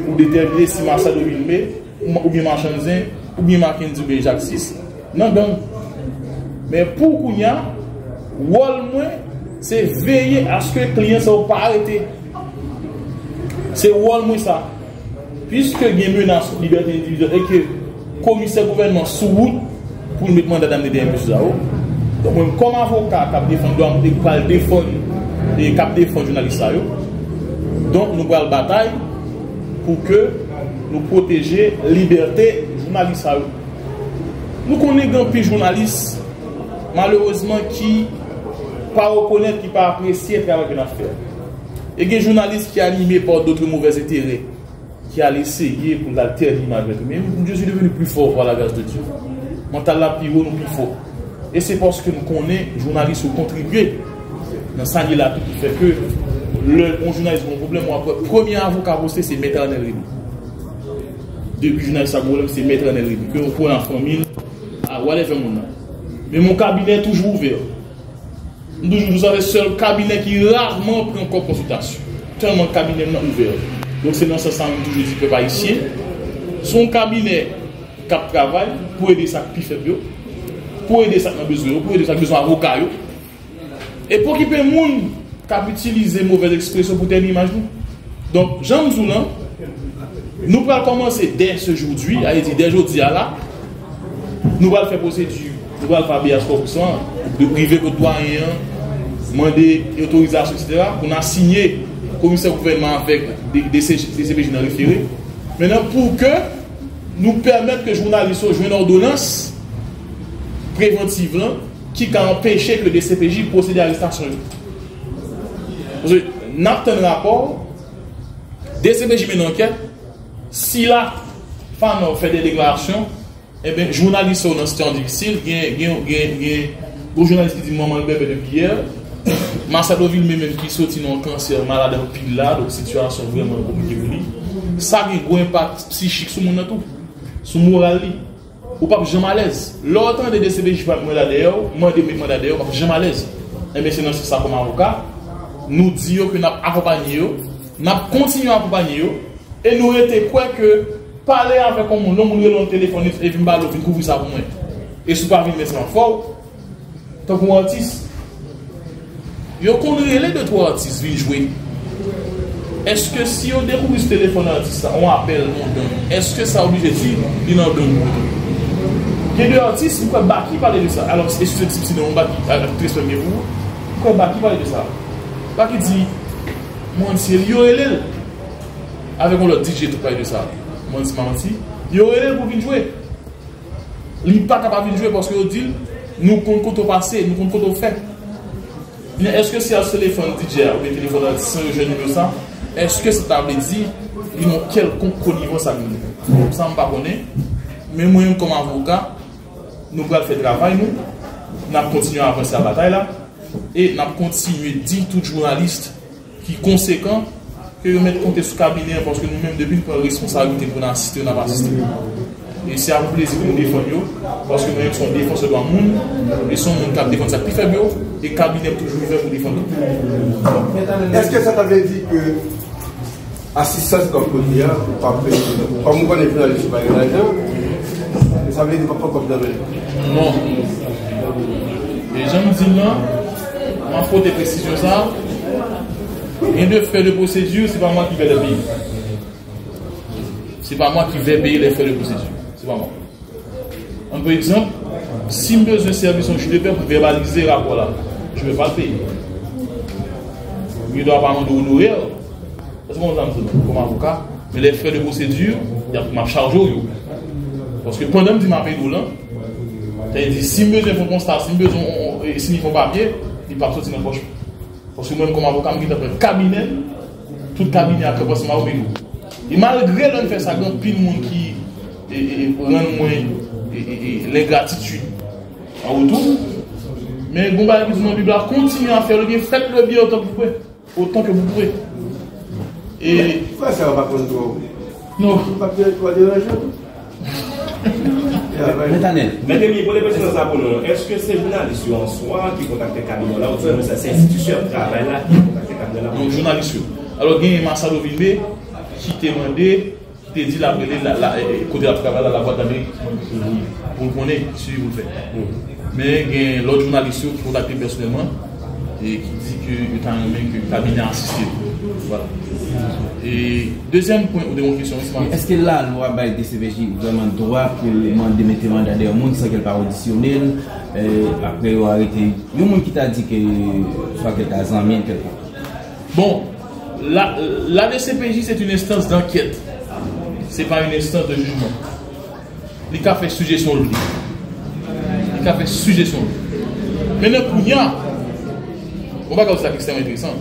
ou detevle si Mansa Domilme ou mi manchanzen, ou mi maken di bejaksis. nan don. Men pou kou nyan, wòl mwen se veye aske kliyen sa ou pa arete. Se wòl mwen sa. Piske gen mwen nan Liberté Individuelle ekè komise gouvernement soubou pou mwen mwen da damne de MPS la ou. Don mwen kom avokat kap defon don mwen de pal defon de kap defon jounalist la ou. Don nou gwa l batay pou ke nou proteje Liberté Jounalist la ou. Nous connaissons des journalistes, malheureusement, qui ne pas reconnaître, qui ne pas apprécier le travail affaire, Et des journalistes qui sont animés par d'autres mauvais intérêts, qui ont essayé pour l'alterner avec nous. Mais je suis devenu plus fort par la grâce de Dieu. Mental la pire, nous plus fort. Et c'est parce que nous connaissons journalistes qui ont contribué dans ce là qui fait que le bon journaliste a un problème. Le premier avocat c'est Maître Anel Depuis Le le journaliste à problème, c'est Maître Anel Que en famille, Ou ah, aleve moun nan Men moun kabinet toujou ouver Mdoujou nou zavè sèl kabinet ki larman Pren kompositasyon Tèl moun kabinet nou nan ouver Don se nan se san moun toujou zi pe pa isye Son kabinet kap travay Pou e de sak pi feb yo Pou e de sak nan bezou yo Pou e de sak bezou yo E pou ki pe moun Kap itilize mouvel ekspresyon pou ten imaj nou Don jan mzou lan Nou pral komanse der sejou dwi Ayeti der jodi ya la Nous allons faire procédure, nous allons faire habeas de priver le doyen, demander autorisation, etc. On a signé le commissaire gouvernement avec des DCPJ dans référé. Maintenant, pour que nous permettre que les journalistes jouent une ordonnance préventive hein, qui a empêché que le DCPJ procède à l'arrestation. Parce que nous avons un rapport, DCPJ met une enquête, si la femme fait des déclarations, Ebe, eh jounalist se ou nan sityon diksil, gen, gen, gen, gen, bon ou jounalist ki di moun man bebe de gyer, masadovil men men ki soti nan kanser malade an pil la, do seksyorasyon vwen man komi dikoli, sa gen gwen pat psichik sou moun an tou, sou moral li, ou pa pou jen malez. Lortan de desebe jivan mwen la deyo, mwen de mwen la deyo, pa pou jen malez. Ebe, se nan sityon sa koma woka, nou diyo ke nap akopany yo, nap kontinyo akopany yo, e nou ete kwe ke... pale an fek o moun, nou moun lye loun telefon et vin balo vin kouvri sa pou mwen. E sou parvin mwen se an fow. Tok mwen otis. Yo kon lye lè de to otis vin jwen. Eske si yo dekouvri se telefon an otis, an apel moun don, eske sa oblije di, lina blon moun don. Genye otis, mwen kwa baki pale de sa. Alon esu se psi psi nan mwen baki, alon trespe mwen mwen, mwen kwa baki pale de sa. Baki di, mwen seri yo lè lè. Awe kon lò di jè tou pale de sa. Mwansi mwansi, yo elen pou vinjwe. Li pa kapa vinjwe pwoske yo dil, nou kon koto pase, nou kon koto fe. Eske si a sele fwantidje a beke li vodat se jenou mwosa, eske se tabe dizi, li nou kel kon kounivos a gouni. Sa mpa kone, men mwen yon kon avoka, nou brad fe dravay nou, nap kontinu avansi a batay la, e nap kontinu di tout jounalist ki konsekwant ke yo mète kontè sou kabiner pòske nou mèm debil pè responsa a goutè pou nan asiste, nan pa asiste. E se a mou plezi pou defon yo pòske nou mèm son defonse do an moun e son moun kap defonse a pifèm yo e kabiner toujou mèm pou defon yo. Est-ce ke sa t'avè di kè asistansi kòp kòp diyan pò mou vè nè vè nan lèkipa yon ajèm e sa vè di pò kòp kòp dè vè? Non. E jè mou din lan mèm pò de presisyon sa mèm Rien de frais de procédure, c'est pas moi qui vais le payer. C'est pas moi qui vais payer les frais de procédure. C'est pas moi. Un peu exemple, si je veux un service de pour verbaliser le rapport là, je ne vais pas le payer. Je ne dois pas m'en honorer. Parce que moi, comme avocat, mais les frais de procédure, il y a ma charge au Parce que pendant que je m'appelle là, tu as dit si besoin de constat, si besoin de un mon papier, il ne pas sortir dans le parce que moi, comme avocat, je suis un cabinet, tout cabinet à Kebos Maobégo. Et malgré l'on fait ça, il y a peu de monde qui rend moins l'ingratitude en retour. Mais bon, bah, la Bible continuez à faire le bien, faites le bien autant que vous pouvez. Autant que vous pouvez. Et. Pourquoi ça va pas contre Non. Pas Metanen. Metanen. Mwenye, pou lè pe sè sa bonon, eske se jounalisyon an soan ki kontakte kame la? Ou tè mwenye se se institusyon trabè la ki kontakte kame la? Non, jounalisyon. Alo gen yon Mansa Lovilbe, ki te mwende, ki te di la kote la prebè la la vwa dame, pou mwene, si yon fè. Men mm. gen lò jounalisyon ki kontakte personèman, Et qui dit que le temps n'est même que le cabinet insistit Voilà Et deuxième point ou de mon question Est-ce que la loi by DCPJ Vraiment droit que le monde de météman D'aller au monde sans qu'elle parle auditionnel Et euh, après ou arrêter Le monde qui t'a dit que Soit que t'as en mien quelque part Bon, la DCPJ c'est une instance d'enquête C'est pas une instance de jugement Les cafés sujets sont lourds Les cafés sujets sont lourds Mais le pougnat Mwen pa gavote la kristèm etri san.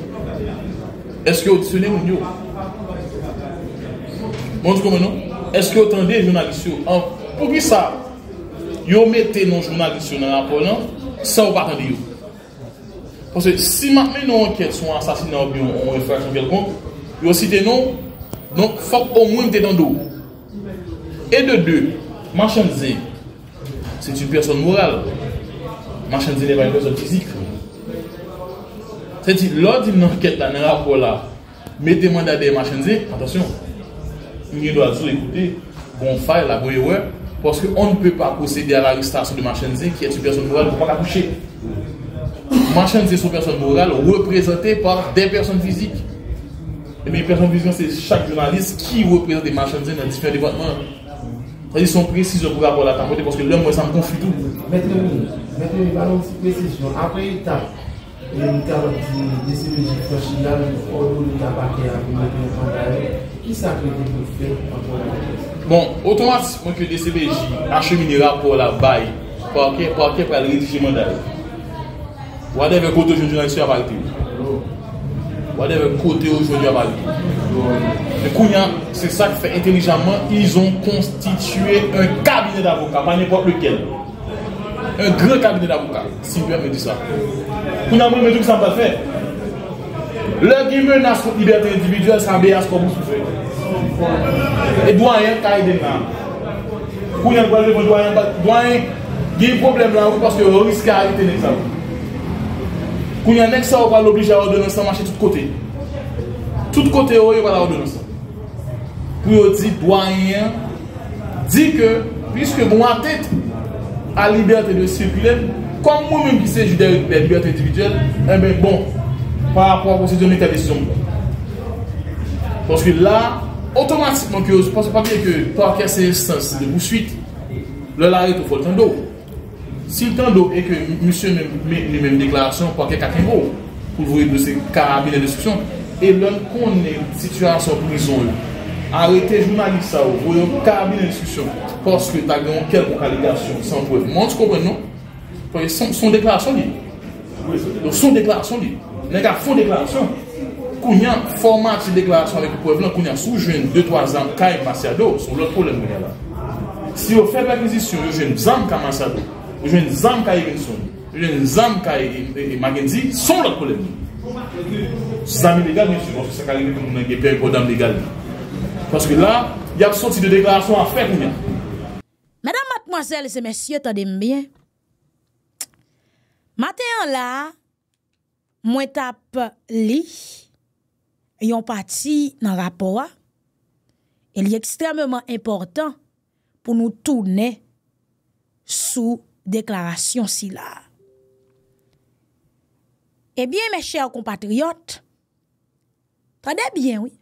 Eske yo tsele moun yo? Mwen di kome nou? Eske yo tende jounalist yo? An pou ki sa, yo mette nou jounalist yo nan la polan, san ou pa tende yo. Pon se, si mannen nou anket sou an sasine ou an refreksyon bel kon, yo siten nou, nou fok ou mwen te tendou. E de de, manchen ze, se ti person moral, manchen ze le vay bezot fizik, Sè di, lò di nan ket la nan akwò la, me demanda dey machanze, antyasyon, mwenye do adso ekwote, bon fay la goye wè, porske on ne pe pa kose dey la ristasyon dey machanze ki eti person moral pou pa la kouche. Machanze sou person moral reprezente par dey person fizik. E mi person fizik anse, chak jounan lise ki reprezente dey machanze nan difen devatman. Sè di, son presi se kou la akwò la tanpote porske lèm wè san kon fuitou. Mète mè, mète mè, apre yon taf, Yon mwen te avan ki DCBJ kwa china, mwen pou ordo lèk apake api mwen penjman daè, ki sa kwen te pou fè? Bon, otoman si mwen ki DCBJ ache minera pou la bay, pou akè pou al rèdijèmen daè. Wadè vè kote ou jounjou nan yon sè avalte? Wadè vè kote ou jounjou avalte? Le kounya, se sa kwen fè intelijanman, ilon konstituye un kabine d'avokat, apan nèpon plekel. Un gre kabine la mou ka, si mwen me di sa. Kou nyan moun men touk san pa fe. Le gen men nas liberté individuelle san be yas kou moun soujou. E douan yon kaj den nan. Kou yon kaj den pou douan yon bat. Douan yon gen yon problem lan ou, paske yon riske a ite nen zan. Kou yon nek sa ou pa lo bli jay ou donen san, manche tout kote. Tout kote ou yon va la ou donen san. Kou yo di douan yon, di ke, piske moun a tet, a liberte de sirkulem, kon moun men ki se jude l per liberte individuel, e eh ben bon, pa apwa posisyon nè ta desisyon. Pon se la, otomatikman ki yo se panse pa ki e ke to a kese sensi de bousuit, le la eto foltando. Siltando e ke monsye men ni men deklarasyon po a kese kakemo, pou jwou yon karabine de disksyon, e loun konen situasyon pou nison yon. Arwete jounan gisa ou, vwè yon kabine diskwisyon fète. Poske tagè yon kel pou kaligasyon san pou ev. Moun ti kompè nou? Fò yon son deklarasyon li. Fò yon son deklarasyon li. Nè gwa son deklarasyon. Koun yon format di deklarasyon lè pou pou ev lè. Koun yon sou jwen 2-3 zan kaj masyado, son lòt pou lè mwen yon la. Si yon fè blan krizisyon, yon jwen zan kaj masyado, yon jwen zan kaj yon son, yon jwen zan kaj yon magenzi, son lòt pou lè mwen. Zan mwen legal mwen Paske la, y ap soti de deklarasyon ap fèk nou ya. Mèdam matmozèl, se mèsyè, tade mbyen. Matè an la, mwen tap li, yon pati nan rapowa, el y ekstremèman importan pou nou toune sou deklarasyon si la. E eh byen mè chèr kompatriot, tade byen wè.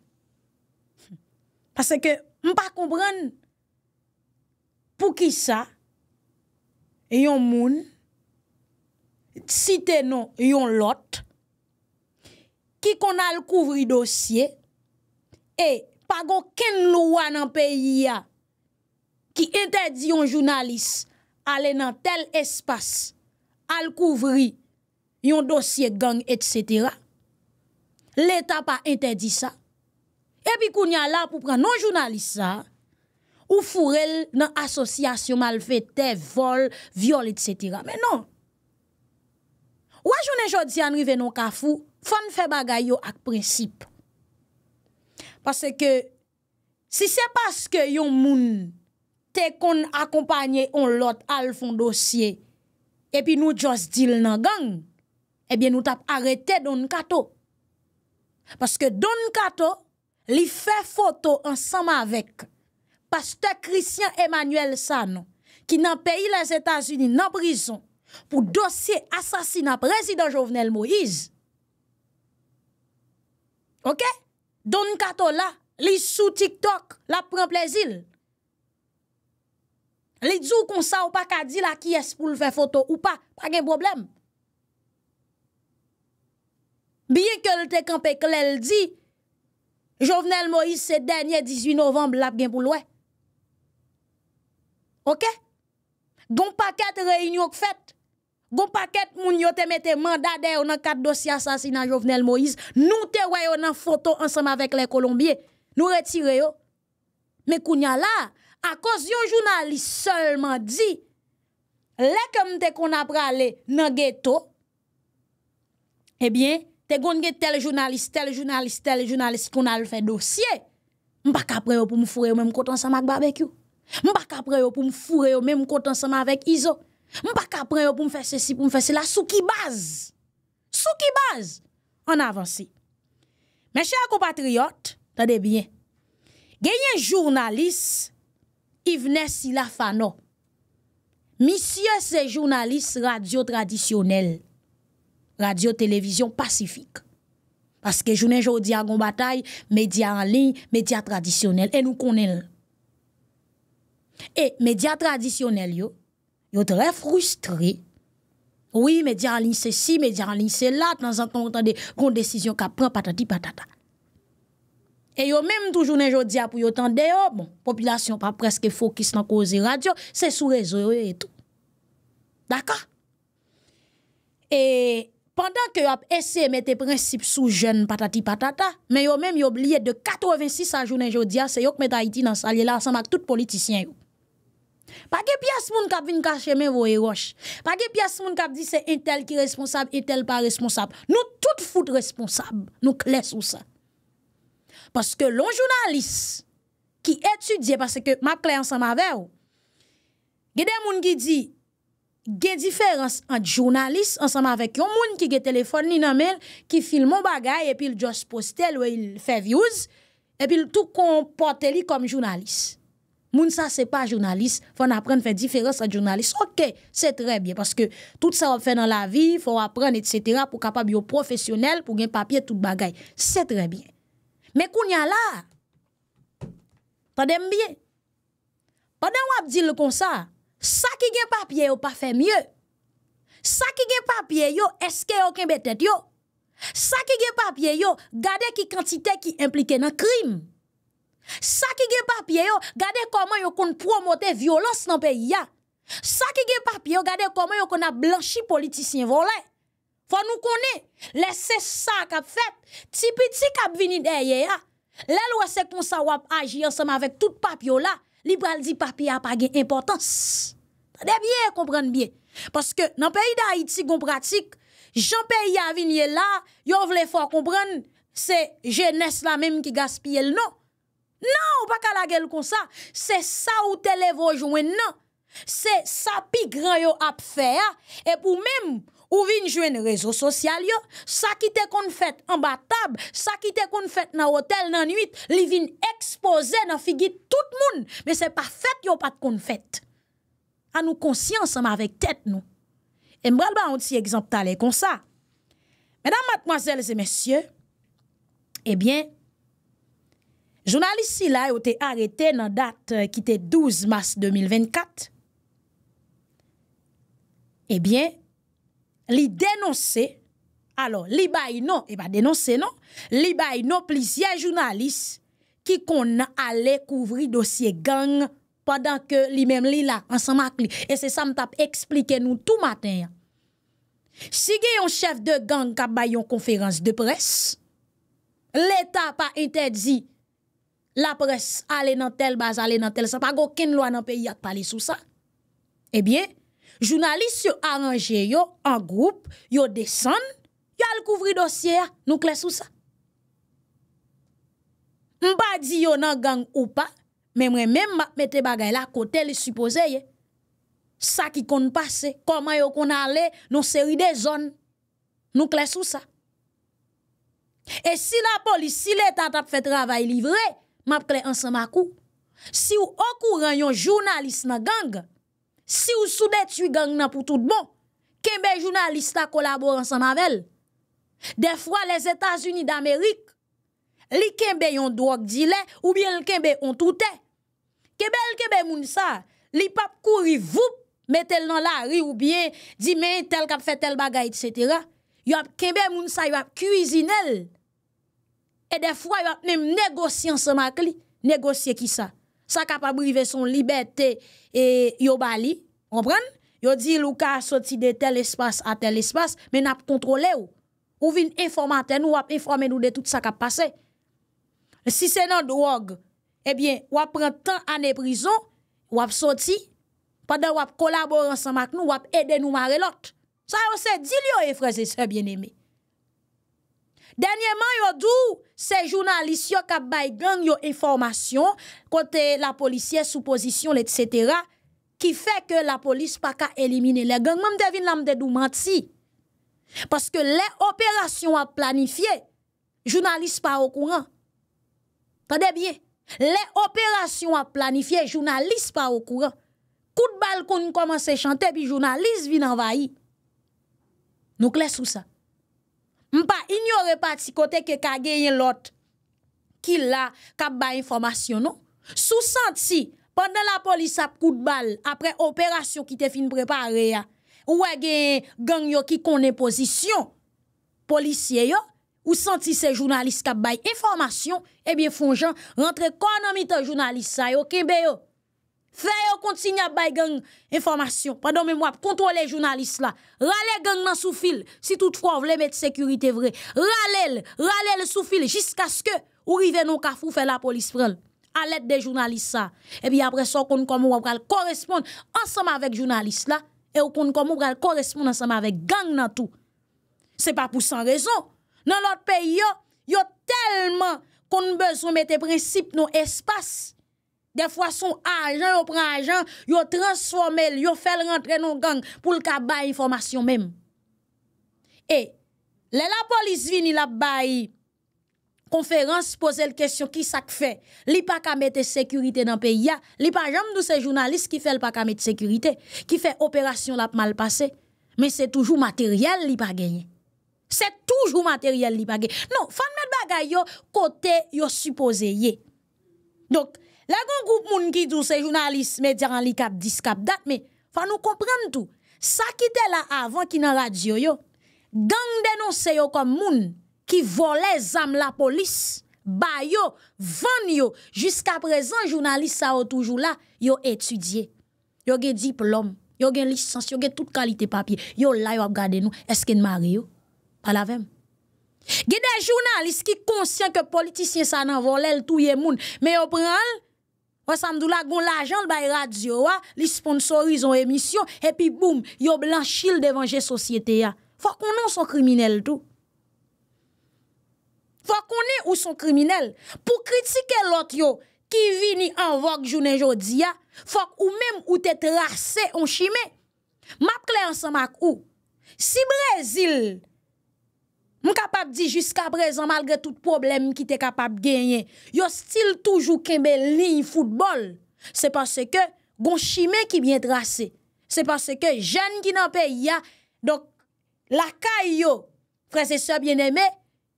Pase ke m pa koubren pou ki sa yon moun, si te non yon lot, ki kon al kouvri dosye, e pa gon ken louwa nan peyi ya ki entedi yon jounalis ale nan tel espas al kouvri yon dosye gang etc. L'Etat pa entedi sa, epi kou nyan la pou pran non jounalisa, ou furel nan asosyasyon mal fete, vol, viol, etc. Men non. Ou a jounen jod zyan rive non kafou, fon fè bagay yo ak prinsip. Pase ke, si se paske yon moun, te kon akompanyen on lot al fon dosye, epi nou jos dil nan gang, epi nou tap arete don kato. Pase ke don kato, li fè foto ansama avèk paste Christian Emmanuel Sanon ki nan peyi les Etats-Unis nan brison pou dosye asasina prezident Jovenel Moïse. Ok? Don kato la, li sou TikTok, la pren plezil. Li djou kon sa ou pa kadi la ki es pou l fè foto ou pa, pa gen problem. Biye ke l tekanpe ke l el di, Jovenel Moïse, ce dernier 18 novembre, l'a bien pour l'oué. OK? Gon paquet réunion que fait. Gon paquet moun yo te mette mandat de dans quatre dossiers assassinat Jovenel Moïse. Nous te yon dans photo ensemble avec les Colombiens. Nous retire yo. Mais kounya là, à cause yon journaliste seulement dit, les comme te qu'on a parlé ghetto, eh bien, Te goun gen tel jounalist, tel jounalist, tel jounalist koun al fè dosye. M pa kapre yo pou m fure yo mè m kontansama ak babek yo. M pa kapre yo pou m fure yo m kontansama avèk izo. M pa kapre yo pou m fè sè si pou m fè sè la sou ki baz. Sou ki baz. An avansi. Mè chè akou patriyot, tade bien. Genyen jounalist, i vne si la fano. Misye se jounalist radio tradisyonel. radio télévision pacifique. Parce que journée aujourd'hui à une bataille médias en ligne, médias traditionnels et nous connaissons. Et médias traditionnels yo, yo très frustrés. Oui, médias en ligne c'est si, médias en ligne c'est là, dans un temps des décision qu'a prend patati patata. Et yo même toujours dit aujourd'hui pour yo bon, population pas presque focus dans cause radio, c'est sous réseau et tout. D'accord Et Pendan ke yo ap ese mette prinsip sou jen patati patata, men yo men yo bliye de 86 a jounen jodia se yo k met a iti nan salye la asan mak tout politisyen yo. Pa ge pias moun kap vin kache men vo e roche. Pa ge pias moun kap di se entel ki responsab, entel pa responsab. Nou tout fout responsab, nou kles ou sa. Paske lon jounalis ki etudye, paske ma klen san ma ver ou, gede moun ki di... gen diferans an jounalist ansanman vek yon moun ki gen telefon ni nan men ki filman bagay epil just postel wey fevyouz epil tou kompote li kom jounalist moun sa se pa jounalist fwen apren fwen diferans an jounalist ok, se tre bie paske tout sa wap fwen nan la vi fwen wap pren etsetera pou kapab yo profesyonel pou gen papye tout bagay se tre bie me kou nyan la ta dem bie pa den wap di le konsa Sa ki gen papye yo pa fe mye. Sa ki gen papye yo eske yo ken betet yo. Sa ki gen papye yo gade ki kantite ki implike nan krim. Sa ki gen papye yo gade koman yo kon promote violos nan peyi ya. Sa ki gen papye yo gade koman yo kon a blanshi politisyen volen. Fwa nou konen, lese sa kap fet, ti piti kap vini deye ya. Le lwese kon sa wap aji yon seman vek tout papye yo la, liberal di papye ya pa gen importansi. C'est bien comprendre bien. Parce que dans le pays d'Haïti, on pratique, j'en pays à venir là, yon vle fort comprendre, c'est jeunesse la même qui gaspille le non. Non, pas qu'à la gueule comme ça. C'est ça où te lève non. C'est ça pi grand yo faire et pour même ou vin joindre réseau social yo, ça qui te fait en bas table, ça qui te fait dans hôtel dans nuit, li vin exposé dans de tout monde. mais c'est pas fait yo pas kon fait. an nou konsyans am avèk tèt nou. E mbral ba an ti egzamtale kon sa. Mèdam matmoazèl zè mèsyè, e eh bè, jounalist si la yo te arete nan dat ki te 12 mas 2024, e bè, li denonse, alò, li bay non, e ba denonse non, li bay non plizye jounalist ki kon an ale kouvri dosye gang padan ke li men li la ansan mak li, e se sam tap eksplike nou tou maten ya. Si gen yon chef de gang kap bay yon konferans de pres, l'Etat pa interdi la pres ale nan tel baz ale nan tel, sa pa go ken lwa nan peyi at pale sou sa. Ebyen, eh jounalist yo aranje yo an group, yo desen, yo al kouvri dosye ya nou klesou sa. Mba di yo nan gang ou pa, mais moi même m'a mette bagay là côté les supposé ça qui est passer comment yo qu'on allait dans série des zones nous clés sous ça et si la police si l'état a fait travail livré m'a clé ensemble à coup si ou au courant yon journaliste na gang si ou sous détruit gang nan pour tout bon kembe journaliste a collaboré ensemble avec des fois les États-Unis d'Amérique li kembe yon drogue dealer ou bien li kembe on touté Kebel kebel moun sa, li pap kouri voup, metel nan la, ri ou bien, di men tel kap fet tel bagay, etc. Yo ap kebel moun sa, yo ap kuizinel, e defwa yo ap nem negosyen semak li, negosye ki sa. Sa kap ap brive son libeti, e yo bali, anpren, yo di lou ka asoti de tel espas a tel espas, men ap kontrole ou. Ou vin informate nou, ou ap informe nou de tout sa kap pase. Si se nan drog, Ebyen, eh wap pran tan ane prizon, wap soti, padan wap kolaboransan mak nou, wap ede nou mare lot. Sa yo se di li yo e freze se bien eme. Danyeman yo dou se jounalist yo kap bay gang yo informasyon kote la polisye sou posisyon lè tsetera ki fe ke la polis pa ka elimine lè gang. Mèm devin lam de dou manti. Paske lè operasyon wap planifiye, jounalist pa wakouran. Tade biye. Le operasyon ap planifiye, jounalise pa ou kouran. Kout bal kon yon komanse chante bi jounalise vin anvayi. Nou kles sou sa. Mpa, inyo repati kote ke kageyen lot. Ki la, kap ba informasyon nou. Sou sante si, panden la polis ap kout bal, apre operasyon ki te fin prepare ya. Ou agen gen yon ki konen posisyon. Polisye yo. ou senti ces journalistes qui des information, eh bien, font gens rentrer un journalistes, ça yo, kembe yo. Fè yo à bay gang information. Pendant moi pour contrôler journalistes là. Rale gang nan sous fil, si toutefois voulez mettre sécurité vrai. Rale, les sous fil jusqu'à ce que ou rive non kafou fait la police à l'aide des journalistes ça. Et eh bien après ça, on comme on va correspondre ensemble avec journalistes là et on comme on va correspondre ensemble avec gang dans tout. C'est pas pour sans raison. Nan lot pe yo, yo telman kon nou bezon mette prinsip nou espas. De fwa son ajan ou pran ajan, yo transformel, yo fel rentre nou gang pou lka bayi formasyon menm. E, lè la polis vin il ap bayi konferans pose l kèsyon ki sak fe. Li pa kamete sekurite nan pe ya, li pa jam nou se jounalist ki fel pa kamete sekurite, ki fe operasyon ap mal pase, men se toujou materyal li pa genye. C'est toujours matériel li bagay. Non, fan met bagay yo côté yo supposé yé. Donc, la gon groupe moun ki dou se journaliste média en li cap dis cap date mais faut nous comprendre tout. Ça qui était là avant qui nan radio yo. Gang dénonce yo comme moun qui volaient zam la police. Ba yo, yo, jusqu'à présent, journaliste ça yo toujours là, yo étudié. Yo gen diplôme, yo gen licence, yo gen toute qualité papier. Yo là yo ap gade nous, est-ce que mariés Pal la qui conscient que qui conscient que politicien sa nan volel touye moun, Mais yo pran, samdou la gon l'ajan l bay li sponsorizon et puis boum, yo blanchil devanje société ya. Fokon non son kriminel Faut qu'on ait ou son criminel pour kritike l'autre yo, qui vini an vok jounen jodi ya, fok ou même ou te trase on chimé. Ma kle ensemble, ou. Si Brésil Mou kapap di jiska prezan malgre tout problem ki te kapap genyen. Yo stil toujou kembe lini futbol. Se passe ke goun shime ki bien trase. Se passe ke jen ki nan pe ya. Dok lakay yo, prese se bien eme.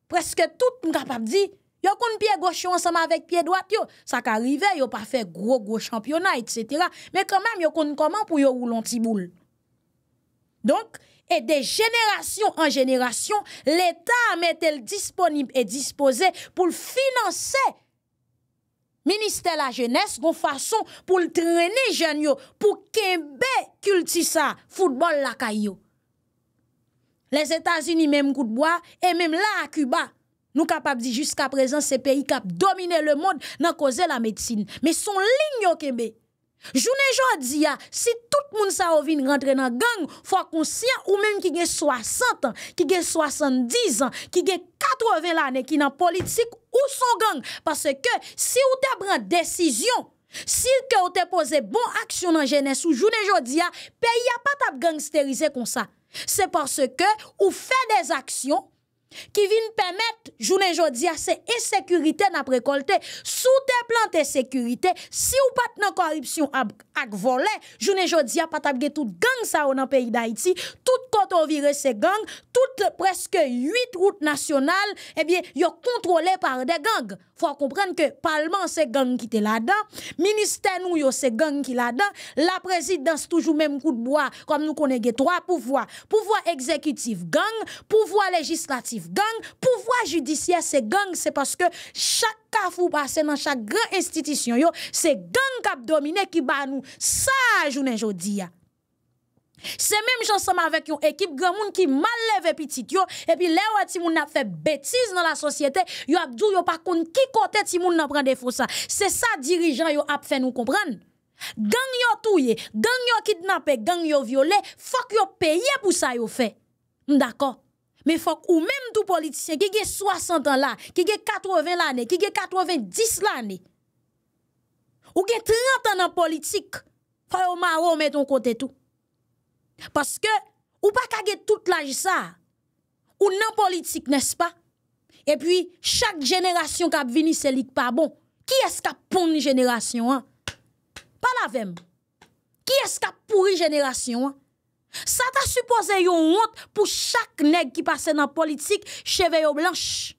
Preske tout mou kapap di. Yo kon piye gosho ansama vek piye dwat yo. Sa ka rive yo pa fe gro-gro championna et cetera. Me koman yo kon koman pou yo ou lon ti boule. Donk. E de jenerasyon an jenerasyon, l'Etat amet el disponib e dispose pou l'finansè. Ministè la jenès gon fason pou l'treni jenyo, pou kembe kultisa futbol lakayyo. Les Etats-Unis, mem Goudboa, et mem la Akuba, nou kapap di jusqu'a prezen se peyi kap domine le moun nan koze la medsine. Me son lign yo kembe. Jounen jodi ya, si tout moun sa ou vin rentre nan gang, fwa konsyen ou menm ki gen 60 an, ki gen 70 an, ki gen 80 l ane ki nan politik ou son gang. Pase ke si ou te bran desisyon, si ke ou te pose bon aksyon nan genes ou jounen jodi ya, pe y apat ap gangsterize kon sa. Se pase ke ou fe des aksyon, ou te pose bon aksyon nan genes ou jounen jodi ya, pe y apat ap gangsterize kon sa. qui viennent permettre, journée aujourd'hui, c'est insécurité n'a récolté. Sous des plantes sécurité, si ou pas de corruption à voler, journée aujourd'hui, pas de gang ça dans pays d'Haïti, tout côte vire ces gang, toutes presque huit routes nationales, eh bien, yo contrôlé par des gangs. Faut comprendre que parlement c'est gang qui était là-dedans, ministère nous yo c'est gang qui là-dedans, la présidence toujours même coup de bois comme nous connaissons trois pouvoirs, pouvoir exécutif gang, pouvoir législatif gang, pouvoir judiciaire c'est gang, c'est parce que chaque carrefour passé dans chaque grande institution c'est gang qui domine qui bat nous ça journée dis c'est même somme avec une équipe grand monde qui mal levé petit yo et puis là ti moun a fait bêtise dans la société yo a dou yo pas contre qui côté ti moun pris des faux ça c'est ça dirigeant yo a fait nous comprendre gang yo touye gang yo kidnappé gang yo violé faut yo payer pour ça yo fait d'accord Men fok ou menm tou politisyen ki ge 60 an la, ki ge 80 l ane, ki ge 90 l ane. Ou ge 30 an nan politik, fay ou maron men ton kote tou. Paske ou pa kage tout la jisa, ou nan politik nespa. E pwi chak jenerasyon kap vini selik pa bon. Ki eska pon jenerasyon an? Pa la vem. Ki eska pon jenerasyon an? Sa ta suppose yon ont pou chak neg ki pase nan politik cheve yon blanche.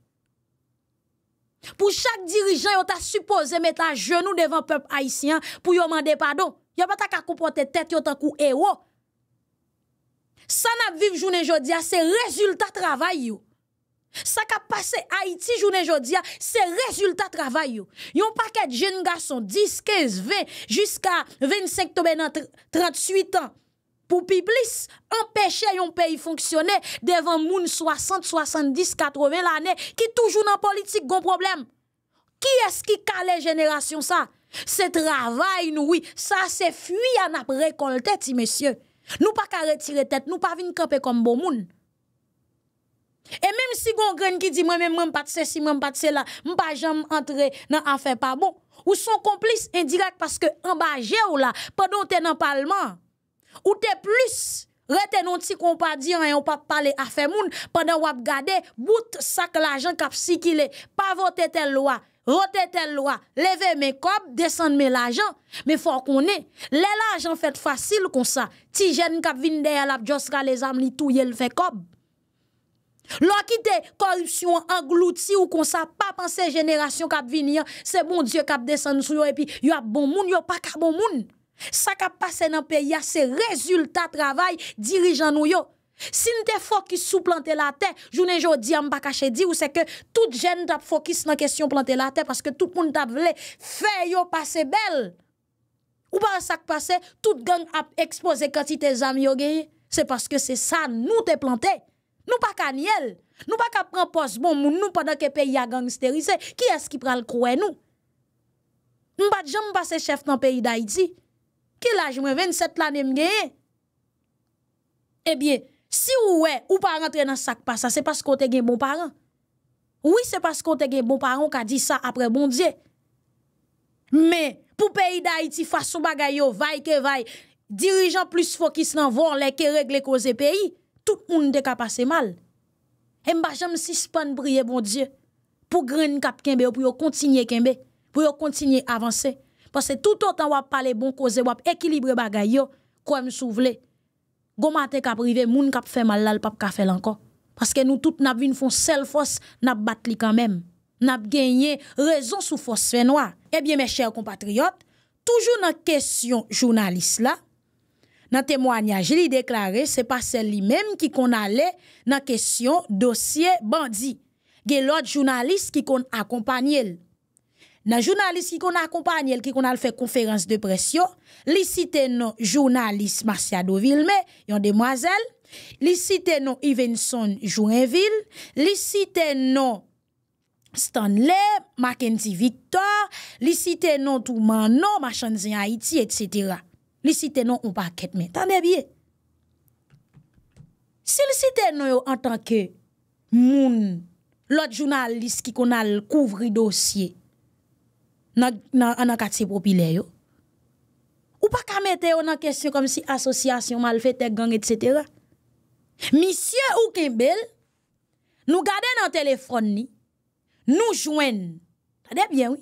Pou chak dirijan yon ta suppose metan jenou devan pep Haitian pou yon mande pado. Yon pa ta ka koupote tete yon tan kou ewo. San ap viv jounen jodia se rezultat travay yon. Sa ka pase Haiti jounen jodia se rezultat travay yon. Yon paket jen gason 10, 15, 20, jusqu'a 25 tobe nan 38 an. pour piblis, empêcher un pays fonctionner devant moun 60, 70, 80 l'année qui toujours dans politique gon problème. Qui est-ce qui calait génération ça? C'est travail nous oui, ça c'est fui à n'a récolté ti messieurs. Nous pas qu'à retirer tête, nous pas venir camper comme bon moun. Et même si gon grain qui dit moi même moi pas de ceci, moi pas de cela, pas jamais entrer dans affaire pas bon ou son complice indirect parce que embagé ou là pendant t'es dans parlement Ou te plus, rete non ti kompadyan ayon pap pale afe moun, pandan wap gade, bout sak l'ajan kap si ki le, pa vote tel lwa, vote tel lwa, leve men kob, desen men l'ajan, men fwa konen, le l'ajan fet fasil kon sa, ti jen kap vin dey alap jos ka le zam li tou yel fe kob. Lwa ki te korupsyon anglouti ou kon sa pap an se jeneration kap vin yon, se bon diyo kap desen sou yon epi, yon ap bon moun, yon pa ka bon moun. Sak ap pase nan peyi a se rezultat travay dirijan nou yo. Sin te fokus sou plante la te, jounen jo di am baka chedi ou se ke tout jen tap fokus nan kesyon plante la te paske tout moun tap vle fe yo pase bel. Ou ba sak pase, tout gang ap expose kati te zami yo geyi. Se paske se sa nou te plante. Nou baka ni el. Nou baka pren pos bon moun nou padan ke peyi a gang sterise. Ki eski pral kwe nou? Nou bat jen mba se chef nan peyi da iti. Kel aje mwen 27 lanem genye? E eh bie, si ou wè, ou pa rentre nan sak pa sa, se pas kon te gen bon paran. Ou se pas kon te gen bon paran ka di sa apre bon diye. Men, pou peyi da iti fwa sou bagay yo, vay ke vay, dirijan plus fwokis nan vòr le ke regle koze peyi, tout moun de ka pase mal. E mba jem si span briye bon diye, pou gren kap kenbe, pou yo kontinye kenbe, pou yo kontinye avanse. Parce que tout autant wap parler bon cause on équilibre bagay yo comme souvle. Gon matin qu'a privé moun kap fait mal là pas pap ka fait encore. Parce que nous toutes n'a vinn font seule force n'a battre quand même. N'a gagné raison sous force fait noir. Eh bien mes chers compatriotes, toujours dans question journaliste là dans témoignage, il déclaré c'est pas celle lui-même qui qu'on allait dans question dossier bandit. Gen l'autre journaliste qui qu'on accompagnait. nan jounalist ki kon akompany el ki kon al fè konferans depresyon, li site nan jounalist Marciado Vilme, yon demwazel, li site nan Ivenson Jouinville, li site nan Stanley, Mackenzie Victor, li site nan Touman Non, Machanzi Haïti, etc. Li site nan Ompaketme, tan debye. Si li site nan yo an tanke moun, lot jounalist ki kon al kouvri dosye, nan katse popilè yo. Ou pa kamete yo nan kesyon kom si asosyasyon mal fete, gang, et cetera. Misye ou kembèl, nou gade nan telefon ni, nou jwen, ta debyen wè,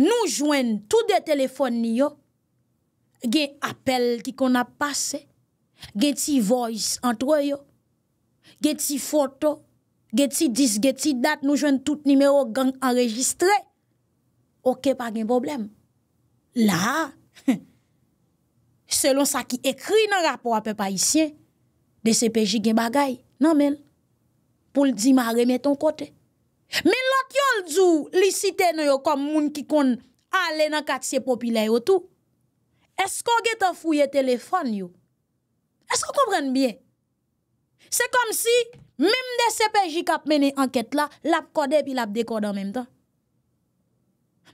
nou jwen tout de telefon ni yo, gen apel ki kon ap pase, gen ti voice antwe yo, gen ti foto, gen ti dis, gen ti dat, nou jwen tout nimeyo gang anregistre, Ok pa gen problem. La, selon sa ki ekri nan rapor apè pa isyen, DCPJ gen bagay nan men, pou l'di ma remè ton kote. Men lòt yòl djou licite nan yo kom moun ki kon ale nan katsye popilè yo tou, esko gen te fouye telefon yo? Esko komprenn bien? Se kom si, mèm DCPJ kap mène anket la, lap kode pi lap dekode an mèm tan.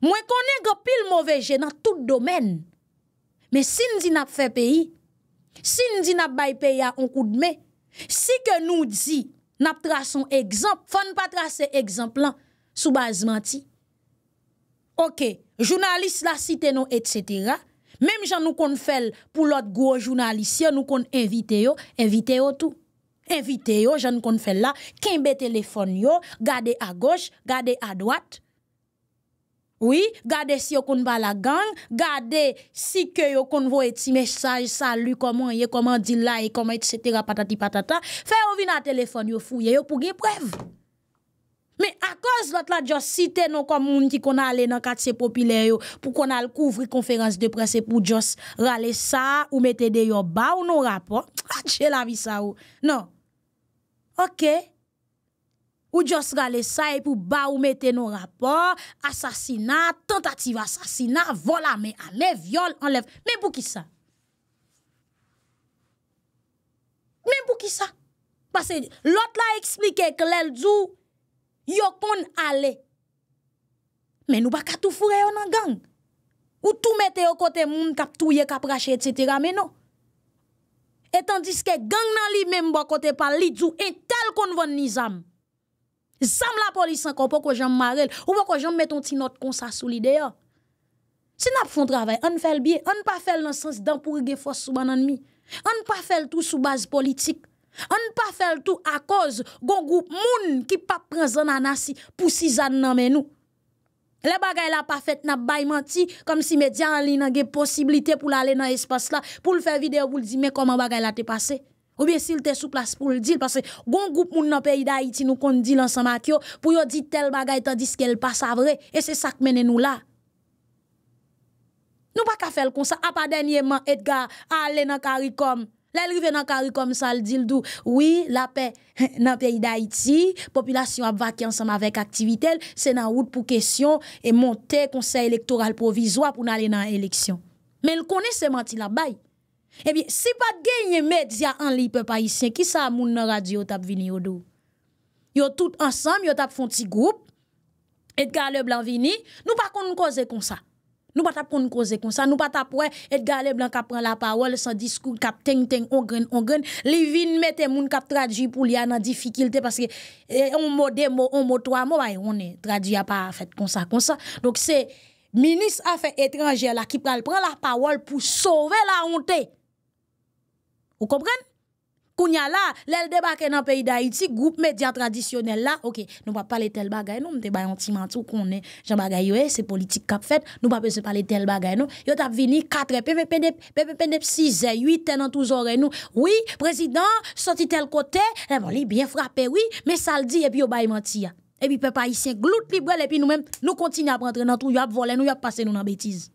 Mwen konen go pil mow veje nan tout domen. Men sin di nap fe peyi, sin di nap bay peyi an koud me, si ke nou di nap trason ekzamp, fwenn pa trase ekzamp lan sou bazman ti. Ok, jounalist la siten nou et setera, menm jan nou kon fel pou lot gwo jounalist, si yo nou kon invite yo, invite yo tou. Invite yo, jan nou kon fel la, kinbe telefon yo, gade a goj, gade a dwat, Oui, gade si yo kon ba la gang, gade si ke yo kon vo eti mesaj, salu, komon, ye komon di like, komon eti setera patati patata, fè ouvi nan telefon yo fouye yo pou gen prev. Me akos lot la dios site nou komoun ti kon ale nan katse popilè yo pou kon ale kouvri konferans de prese pou dios rale sa ou metede yo ba ou nou rapon, jè ah, la vi sa ou. Non, ok. Ou jost rale sa e pou ba ou mette nou rapor, asasina, tentative asasina, vol ame, ame, viol, enleve. Men pou ki sa? Men pou ki sa? Pase lot la eksplike ke lèl djou, yo kon ale. Men nou ba katou fure yo nan gang. Ou tou mette yo kote moun kap touye, kap rache, etc. men nou. Etan diske gang nan li men mba kote pa li djou, entel kon von nizam. Sam la polis anko pou ko jom marel, ou pou ko jom meton ti not konsa sou lide ya. Se nap foun travay, an fèl biye, an pa fèl nan sens dan pou ge fòs sou banan mi. An pa fèl tou sou baz politik. An pa fèl tou a koz gon goup moun ki pa pren zon nan nasi pou si zan nan menou. Le bagay la pa fèt nan bayman ti, kom si me diyan li nan ge posibilite pou la le nan espòs la, pou l fè videyo pou l di men koman bagay la te pase. Ou bien si l te sou plas pou l di l, parce gon goup moun nan peyi da iti nou kon di l ansan mat yo, pou yo di tel bagay tan diske l pas avre, e se sak menen nou la. Nou pa ka fel kon sa, apa denye man Edgar, a le nan karikom, le lrive nan karikom sa l di l dou, oui, la pe, nan peyi da iti, populasyon ap vaki ansan ma vek aktivitel, se nan wout pou kesyon, e monte konsey elektoral provizwa pou nan le nan eleksyon. Men l konen se manti la baye. Eh bien, si pas de gagner média en ligne haïtien, qui ça moun nan radio tap vini au dos? Yo tout ensemble, yo tap font petit groupe. Edgar Leblanc vini, nous pas nous cause comme ça. Nous pas tap konn cause comme ça, nous pas tap Edgar Leblanc qui prend la parole sans discours kap teng teng on grain on grain, li vin mette moun kap traduit pour li en difficulté parce que on eh, mot mots, on mot trois mots, on est traduit a pas fait comme ça comme ça. Donc c'est ministre affaires étrangères qui prend la parole pour sauver la honte. Vous comprenez Kounya là, l'elle débarque dans le pays d'Haïti, groupe média traditionnel là, ok, nous pas parler tel bagay, nous te bayon ti mantou qu'on est, j'en bagay eh, c'est politique qu'a fait, nous pas besoin parler tel bagay non, yo tap vini 4 PPP PPP 6 8 dans tous oreilles nous. Oui, président sorti tel côté, bon, li bien frappé oui, mais ça le dit et puis yo bay menti ah. Et puis peuple haïtien glout libre et puis nous même nous continuons à rentrer dans tout, yo a voler nous, yo a passer nous dans bêtise.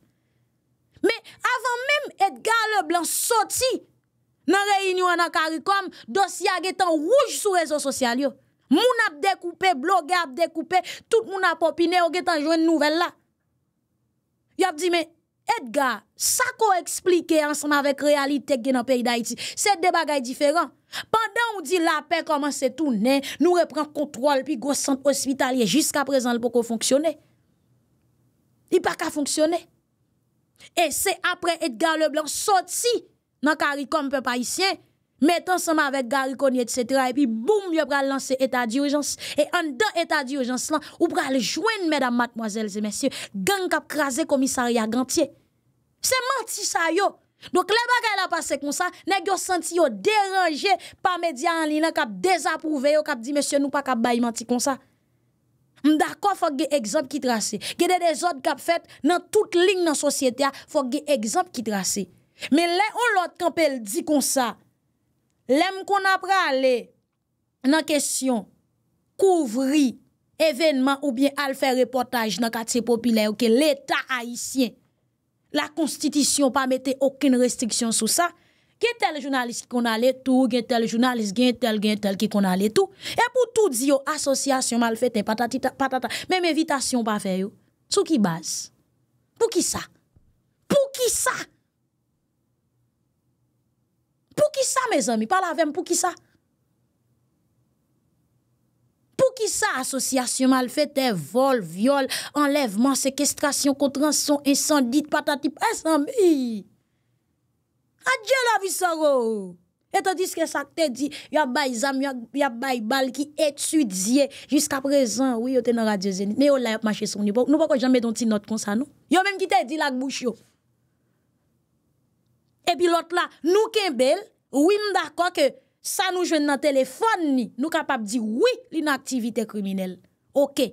Mais avant même Edgar Leblanc sorti Nan reynyon nan karikom, dosya getan rouge sou rezo sosyal yo. Moun ap dekoupe, blog ap dekoupe, tout moun ap opine, yo getan jwen nouvel la. Yo ap di men, Edgar, sa ko eksplike ansan avèk realitek gen an pey da iti, se debagay diferan. Pandan ou di la pey koman se tounen, nou repren kontrol pi gosant ospitalye, jiska prezan pou kon fonksyone. I pa ka fonksyone. E se apre Edgar Leblanc soti, dans CARICOM, peuple haïtien, mettant ensemble avec Gariconi, etc. Et puis, boum, yo pral lancer l'état d'urgence. Et en dans état d'urgence, là, ou pral joindre, mesdames, mademoiselles et messieurs, gang kap krasé commissariat gantier. C'est menti ça, yo. Donc, les bagages la passé comme ça, nèg yo senti yo dérangé par médias en ligne, kap désapprouvé, yo kap dit, monsieur, nous pas pouvons pas menti comme ça. D'accord, faut que exemple qui tracé. Que des autres ont fait dans toute ligne dans société, faut que exemple qui tracé. Men le ou lot kampel di kon sa, lem kon apre ale nan kesyon kouvri evenman ou bien al fè reportaj nan katse popilè ou ke l'état haïsien, la konstitisyon pa mette okine restriksyon sou sa, gen tel jounalist ki kon ale tou, gen tel jounalist gen tel gen tel ki kon ale tou, e pou tou di yo asosyasyon mal fète patatita patata, men mè vitasyon pa fè yo, sou ki bas, pou ki sa, pou ki sa, Pou ki sa, me zami? Pou ki sa? Pou ki sa, asosyasyon mal fete? Vol, viol, enleveman, sekestrasyon, kontranson, insandit, patatip, eh, insanbi! Adje la visoro! E te diske sa, te di, yabay zam, yabay bal, ki etudye, jusqu'a prezan, oui, yo tenor adye zenit, me yo la machesouni, nou bako jame don ti not kon sa nou? Yo menm ki te di lag bouch yo! E pi lot la, nou ken bel, wim da kwa ke sa nou jwen nan telefon ni, nou kapap di wii l'inaktivite kriminelle. Ok.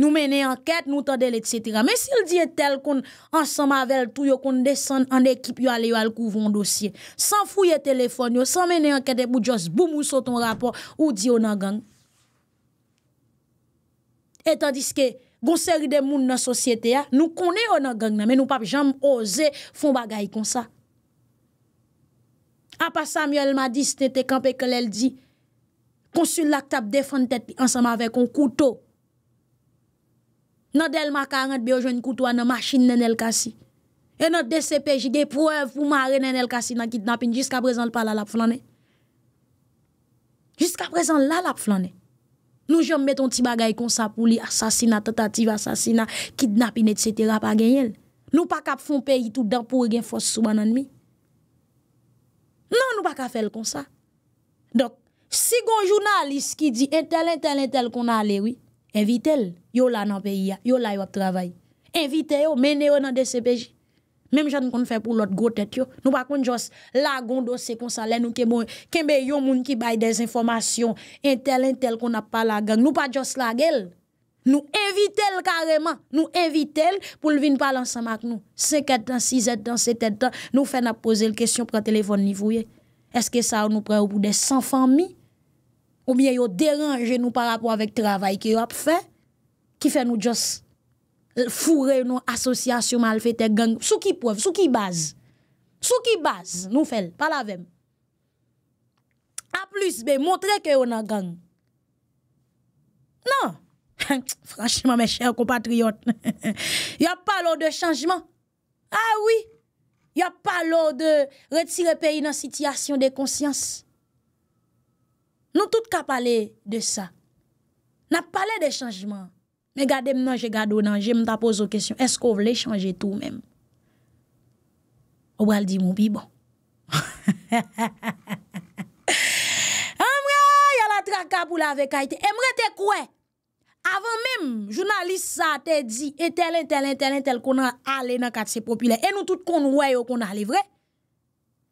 Nou mene anket, nou tadele, etc. Men sil di etel kon ansama vel tou yo kon desen an ekip yo ale yo al kouvon dosye. San fouye telefon yo, san mene anket e pou jos boum ou soton rapor ou di yo nan gang. Etan diske, gonseri de moun nan sosyete ya, nou kone yo nan gang na, men nou pap jam oze fon bagay kon sa. A pa Samuel ma di, se te te kampe ke lèl di, konsul lak tap defan tet pi ansam ave kon koutou. Nòt el ma karant bi yo jwen koutou ane, machin nen el kasi. E nòt DCP jige preu pou mare nen el kasi nan kidnapin, jiska prezant l pa lalap flanè. Jiska prezant lalap flanè. Nou jom meton ti bagay kon sa pou li, asasina, totative asasina, kidnapin, etc. pa genyèl. Nou pa kap fon peyi tout dan pou gen fos sou banan mi. Nan nou pa ka fel kon sa. Dok, si gon jounalist ki di entel eh, entel eh, entel eh, kon alewi, evite yo la nan peyi ya, yo la yo ap travay. Evite yo, mene yo nan DCPJ. Mem jat nou kon fè pou lot gotet yo. Nou pa kon jos lagon dosè kon sa, lè nou kembe yo moun ki bay dezinformasyon entel entel kon ap pala gang. Nou pa jos lagel. Nou evite l kareman. Nou evite l pou l vin pal ansan mak nou. Se ketan, si zetan, se tetan. Nou fen ap pose l kesyon pre telefon nivouye. Eske sa ou nou pre ou pou de san fami? Ou miye yo deranje nou par rapport vek travay ki yo ap fe? Ki fe nou jos fure nou asosyasyon mal fete gang? Sou ki pov, sou ki baz. Sou ki baz nou fel, pal avem. A plus be, montre ke yo nan gang. Nan, Franchement mes chers compatriotes Ya pa lor de chanjman ah A oui Ya pa lor de retire peyi nan sityasyon de konsyans Nou tout ka pale de sa Na pale de chanjman Me gade mnan je gade ou nan Je mta pose ou kesyon Esko vle chanje tou men Ou al di mou bi bon Ha ha ha ha Ha mre ya la traka pou la vekait E mre te kouen Avon mèm, jounaliste sa te di, et telen, telen, telen, tel kon an ale nan kat se popile. E nou tout kon wè yo kon an ale vre.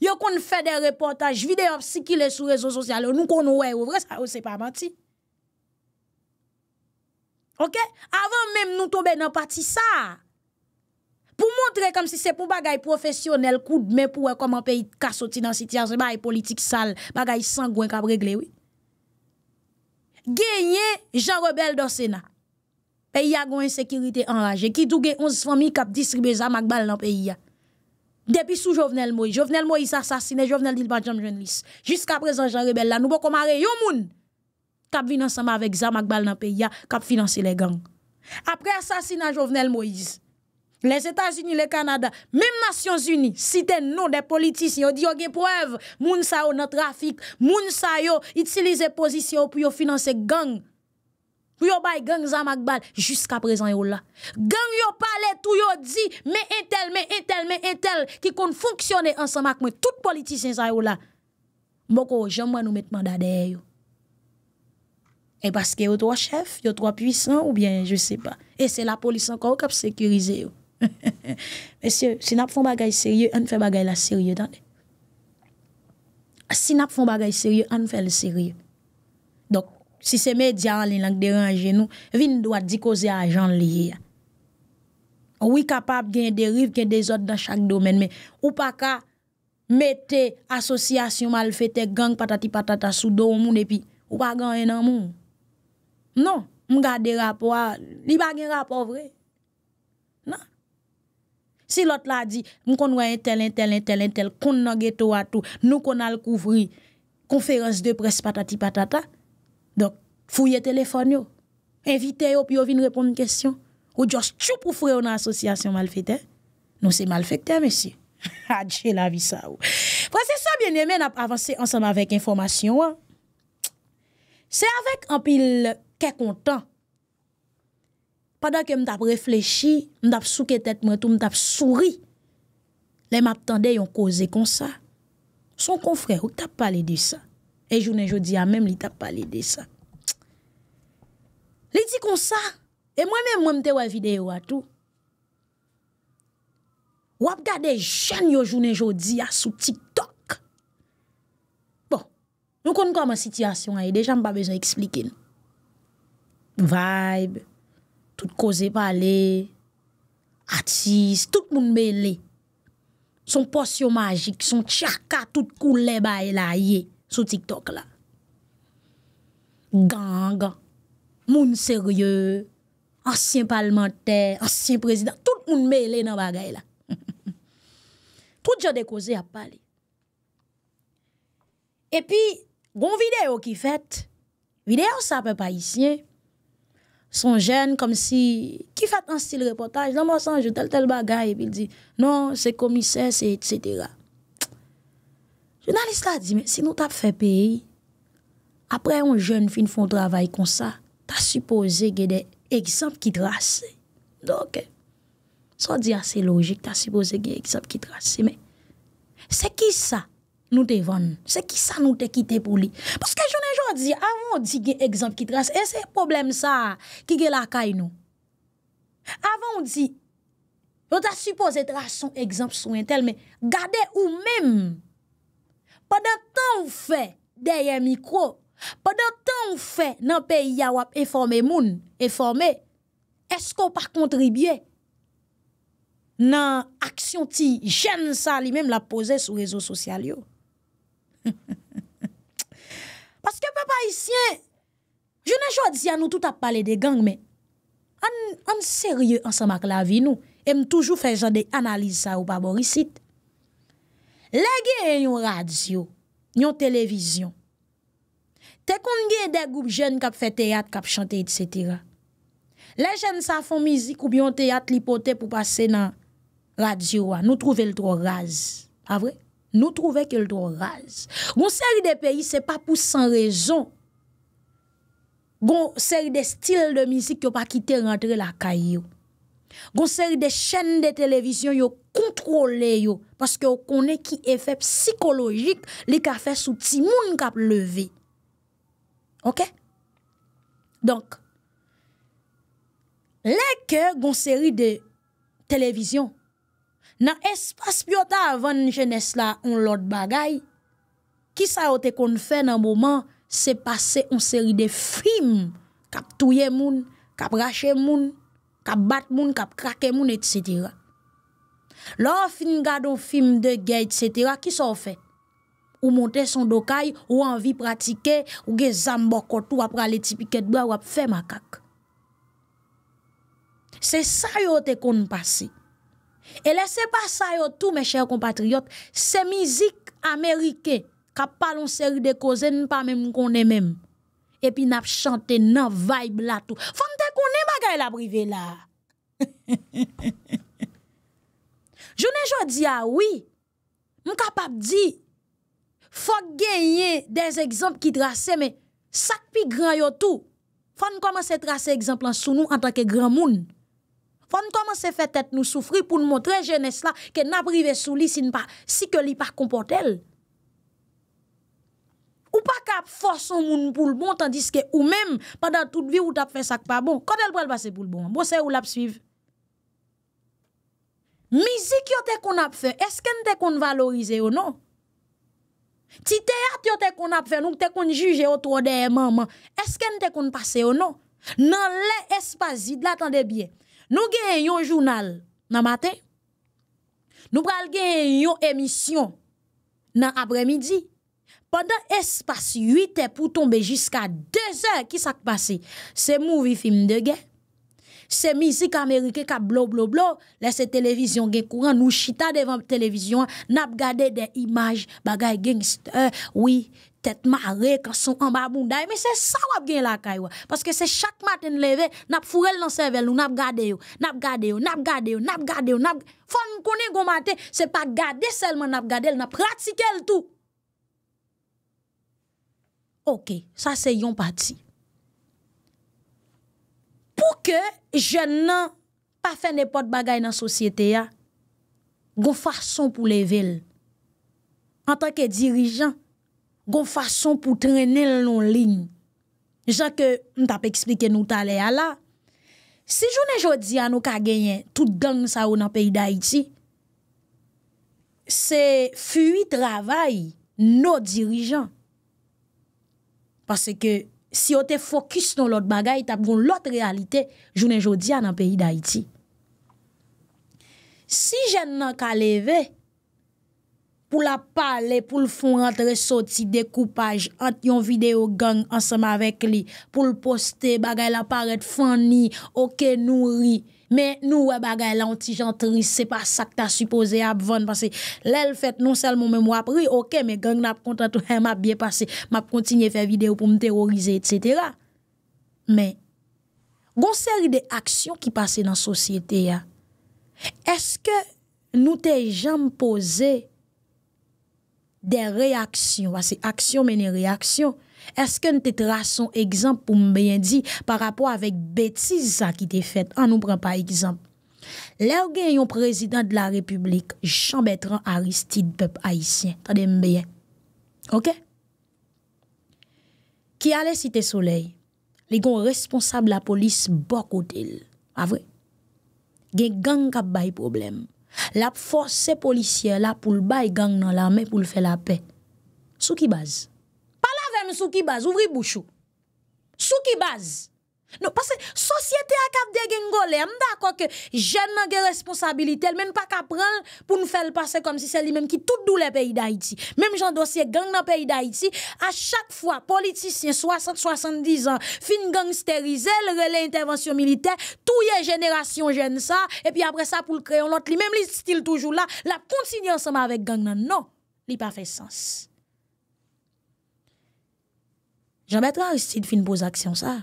Yo kon fè de reportaj videop, si ki le sou rezo sosyal, yo nou kon wè yo vre, sa ou se pa manti. Ok? Avon mèm nou tobe nan pati sa. Pou montre kom si se pou bagay profesyonel koud, men pou wè kom an pe yi kasoti nan siti, an se ba yi politik sal, bagay sangwen kab regle wè. genye Jean Rebel dans Sénat. Pays a une insécurité enragée. Qui douge 11 familles qui distribué ça Makbal dans le pays Depuis sous Jovenel Moïse, Jovenel Moïse assassiné, Jovenel Dilba Jam Jones. Jusqu'à présent, Jean Rebel là, nous pas comme yon moun qui vient ensemble avec Zamak Bal dans pays qui financer les gangs. Après assassinat Jovenel Moïse, Les Etats-Unis, le Kanada, même Nations Unies, si t'es non des politici, yo di yo gen preuve, moun sa yo nan trafik, moun sa yo itilize pozisyon pou yo finanse gang. Pou yo bay gang Zama Akbal, jusqu'a prezen yo la. Gang yo pale tout yo di, men entel, men entel, men entel, ki kon founksyonne ansama kwen tout politisyen sa yo la. Moko, jomwa nou met mandade yo. E baske yo 3 chef, yo 3 puissant, ou bien, je se pa. E se la polis anka ou kap sekurize yo. si nap foun bagay serye an fè bagay la serye si nap foun bagay serye an fè la serye si se medyan li lank deranje nou vin doa di koze a jan li wikapap gen derive gen dezot dan chak domen ou pa ka mete asosyasyon mal fete gang patati patata sou do ou pa gan enan moun non, mga de rapo li bagen rapo vre Si lot la di, moun kon wè yon tel, yon tel, yon tel, yon tel, kon nage to a tou, nou kon al kouvri, konferans de pres patati patata. Donk, fouye telefon yo, invite yo, pi yo vin repon yon kesyon. Ou dios tchou pou fwe yon asosyasyon mal fete. Nou se mal fete, monsi. Adje la vi sa ou. Pwa se sa, bien yemen avanse ansanman vek informasyon. Se avek anpil ke kontan. Padakè m tap reflechi, m tap souke tet mwen tou, m tap souri, le m ap tende yon koze kon sa. Son kon fre, ou tap pale de sa. E jounen jodi a menm li tap pale de sa. Li di kon sa, e mwen menm mwem te wavideyo a tou. Wap gade janyo jounen jodi a sou TikTok. Bon, nou kon kon man sityasyon a, e deja m pa bezon eksplike. Vibe. Tout koze pale, atis, tout moun mele, son porsyon magik, son tchaka, tout koule baye la ye sou TikTok la. Ganga, moun serye, ansyen palmenter, ansyen prezident, tout moun mele nan bagay la. Tout jade koze ap pale. E pi, goun videyo ki fet, videyo sape pa isyen. Son jen kom si, ki fat an stil reportaj, nan monsan jote tel tel bagay, pi li di, non, se komise, se etc. Jounaliste la di, si nou tap fe peyi, apre yon jen fin fon travay kon sa, ta suppose ge de eksemp ki trase. Donke, so di ase logik, ta suppose ge eksemp ki trase. Se ki sa? nou te von, se ki sa nou te kite pou li. Poske jounen joun di, avon di gen ekzamp ki tras, e se problem sa ki gen lakay nou. Avon di, yo ta suppose tras son ekzamp sou entel, men gade ou men pa da tan ou fe, deye mikro, pa da tan ou fe nan pe ya wap eforme moun, eforme, esko pa kontribye nan aksyon ti jen sa li men la pose sou rezo sosyal yo. Paske pe pa isyen, jounen jwa diyan nou tout ap pale de gang, men, an serye ansamak la vi nou, em toujou fejan de analize sa ou pa borisit. Le gen yon radyo, yon ah, televizyon, te kon gen de goup jen kap fe teyat, kap chante, etc. Le jen sa fon mizi koubyon teyat lipote pou pase nan radyo an, nou trouve l'tro raz, avre? Nou trouve ke l'doraz. Gon seri de peyi, se pa pou san rezon. Gon seri de stil de mizik yo pa kite rentre la kay yo. Gon seri de chen de televizyon yo kontrole yo. Paske yo kone ki efep psikologik li ka fe sou timoun kap leve. Ok? Donk. Leke gon seri de televizyon. dans espace biota avant jeunesse là on l'autre bagaille qui ça a été fait dans moment c'est passé une série de films cap touyer moun cap racher moun cap bat moun cap craquer moun et cetera là fin gardon film de guerre et cetera qui a fait ou monter son dokay ou envie pratiquer ou gezam ou ap les ti de bois ou ap macaque. c'est ça yo a konn passer E lese pa sa yo tou, me chèr kompatriot, se mizik Amerike kap palon seri de kozen pa menm konen menm. Epi nap chante nan vibe la tou. Fante konen bagay la brivela. Jounen jò di ya, wii, mkap ap di, fok genye den exemple ki trase men, sakpi gran yo tou. Fante komanse trase exemple lan sou nou an takke gran moun. On koman se fè tèt nou soufri pou nou moun trè jènes la ke nabrive sou li si ke li par kompote el. Ou pa kap fòson moun pou l'bon tandis ke ou mèm, padan tout vi ou tap fè sakpa. Bon, kodèl pou el basse pou l'bon? Mbosè ou lap suiv? Mizik yo te kon ap fè, eske n te kon valorize ou non? Ti teat yo te kon ap fè, nou te kon juje o trode emman man, eske n te kon pase ou non? Nan le espazid la tan de bie, Nou gen yon jounal nan maten, nou pral gen yon emisyon nan apremidi, pandan espasi 8e pou tombe jiska 2e ki sak pase se movie film de gen, se mizik Amerike ka blo blo blo, lese televizyon gen kouran, nou chita devan televizyon, nap gade de imaj bagay gangster, oui, tête marée quand son en bas mais c'est ça wap la parce que c'est chaque matin lever, n'a dans cervelle ou n'a n'a n'a n'a n'a faut connait matin c'est pas garder seulement n'a n'a pratiquer tout OK ça c'est yon parti pour que jeune nan pas faire n'importe bagaille dans société a gon façon pour villes. en tant que dirigeant Gon fason pou trene loun lign. Jean ke nou tap eksplike nou tale ala. Si jounen jodi an nou ka genyen, tout gang sa ou nan peyi da iti, se fuyi travay nou dirijan. Pase ke si yo te fokus nou lot bagay, tap bon lot realite jounen jodi an nan peyi da iti. Si jen nan ka leve, pou la pale, pou l'fon rentre sa ti dekoupaj, antyon video gang ansema vek li, pou l'poste, bagay la paret fany, okey nou ri, men nou wè bagay la anty jantri, se pa sa k ta suppose ap ven, parce lè l'fèt non sel moun mèm wap ri, okey, men gang nap konta tou, m ap biye pase, m ap kontinye fè video pou m terorize, etc. Men, gon seri de aksyon ki pase nan sosyete ya, eske nou te jam posey De reaksyon, vase aksyon menen reaksyon. Eske nte tra son ekzamp pou mbeyen di pa rapo avèk betiza ki te fèt an nou pren pa ekzamp. Lè ou gen yon prezident de la republik, Jean-Bertrand Aristide, pep aisyen, ta den mbeyen. Ok? Ki ale si te soley, li gon responsable la polis bokot el. A vre. Gen gang kap bay probleme. La fòs se polisye la pou l bay gang nan la men pou l fè la pè. Sou ki baz. Palavem sou ki baz, ouvri bouchou. Sou ki baz. Non, parce que société a cap de gengolé, d'accord que jeune n'a de responsabilité, elle même pas qu'à prendre pour nous faire passer comme si c'est lui-même qui tout doule les pays d'Haïti. Même j'en Dossier gang dans pays d'Haïti, à chaque fois politicien 60 70 ans fin gangsteriser relais intervention militaire, les génération jeune ça et puis après ça pour le créer l'autre lui même il style toujours là, la continuer ensemble avec gang nan. non, il pas fait sens. jean de faire une pose action ça.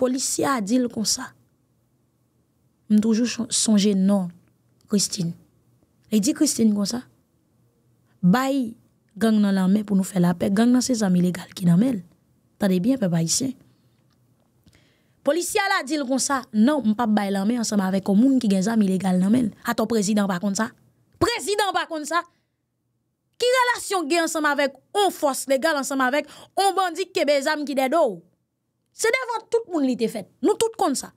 Polisya a dil kon sa. M toujou sonje non, Christine. E di Christine kon sa. Bay gang nan lanme pou nou fe la pek. Gang nan se zanm ilegal ki nanmel. Tade bien pe bay si. Polisya la dil kon sa. Nan, m pa bay lanme ansam avek komoun ki gen zanm ilegal nanmel. A to prezident pa kon sa. Prezident pa kon sa. Ki relasyon gen ansam avek? On fos legal ansam avek? On bandi kebe zanm ki dedo ou? Se devan tout moun li te fet, nou tout kon sa.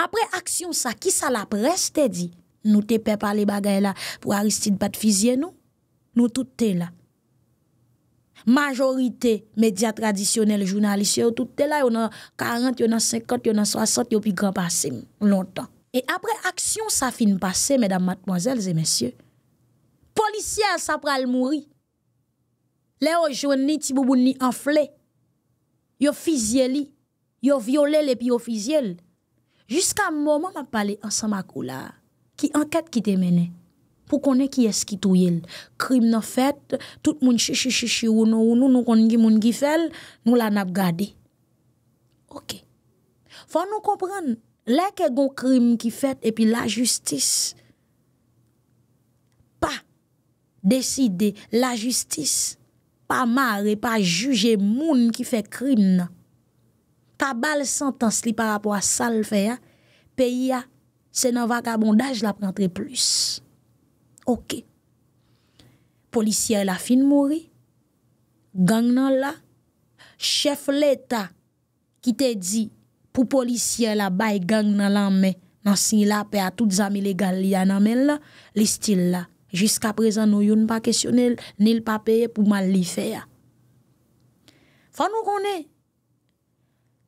Apre aksyon sa, ki sa la preste di, nou te pe pali bagay la pou Aristide bat fizye nou, nou tout te la. Majorite media tradisyonel, jounalisyon, nou tout te la, yon an 40, yon an 50, yon an 60, yon pi gran passe longtan. E apre aksyon sa fin passe, medan matmozèl zè mèsyè, polisyè sa pral mouri. Lè ou joun ni ti bouboun ni anfle. yo fusillé ils yo violé les puis officiel jusqu'à moment m'a parlé ensemble avec là qui enquête qui t'est mené pour connaître qui est ce qui touille le crime fait tout le monde chichi ou nous nous nous connait monde qui fait nous la n'a gardé OK faut nous comprendre là que gon crime qui fait et puis la justice pas décider la justice Pa mare, pa juje moun ki fe krin nan. Ta bal santans li par apwa sal fe ya, pe ya, se nan vakabon daj la prantre plus. Ok. Polisye la fin mouri, gang nan la, chef leta ki te di, pou polisye la bay gang nan la me, nan sin la pe a tout zami legal li a nan men la, li stil la. Jiska prezan nou yon pa kesyonel, nil pa peye pou mal li feya. Fan nou konen,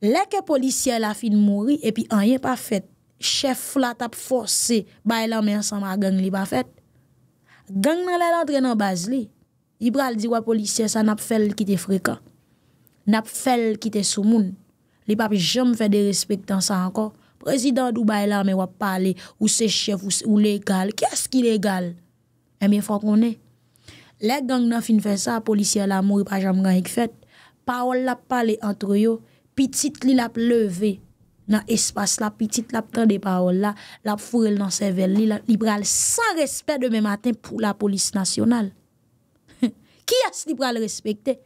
leke polisye la fin mori, epi an yen pa fet, chef la tap force, baylan men san ma gang li pa fet. Gang nan la ladre nan baz li, ibral di wap polisye sa nap fel ki te frekan. Nap fel ki te sou moun. Li papi jom fe de respek tan sa anko. Prezident ou baylan men wap pale, ou se chef ou legal, kyes ki legal? E eh mwen fwa konè. Lèk gang nan fin fè sa, polisye la mou, pa jam gang ek fèt, paol la pa le antroyo, pitit li la pleve, nan espas la, pitit la ptande paol la, la furel nan sevel li, li pral san respè demè matin pou la polis nasyonal. Ki as li pral respèkte?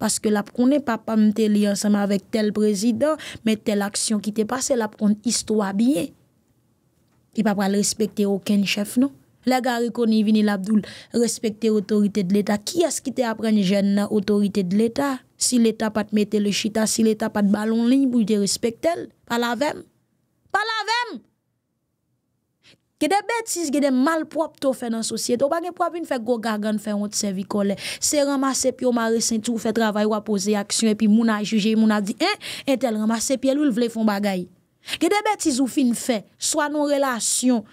Paske la prone, pa pa mte li ansèman vek tel prezident, me tel aksyon ki te pase, la prone histwa biye. Li pa pral respèkte oken chèf nou. Lega rekonivini l'Abdoul, respekte otorite de l'Etat. Ki as ki te apren jen na otorite de l'Etat? Si l'Etat pat mette le chita, si l'Etat pat balon li, bou te respekte el? Palavem? Palavem? Kede betis gede malprop to fe nan sosyete, ou bagen prop in fe, go gagan fe, ou te sevikole. Se ramase, pi ou mare sentou, fe travay, wapose aksyon, pi moun a juje, moun a di, eh, entel ramase, pi el ou l'vle fon bagay. Kede betis ou fin fe, swa nan relasyon,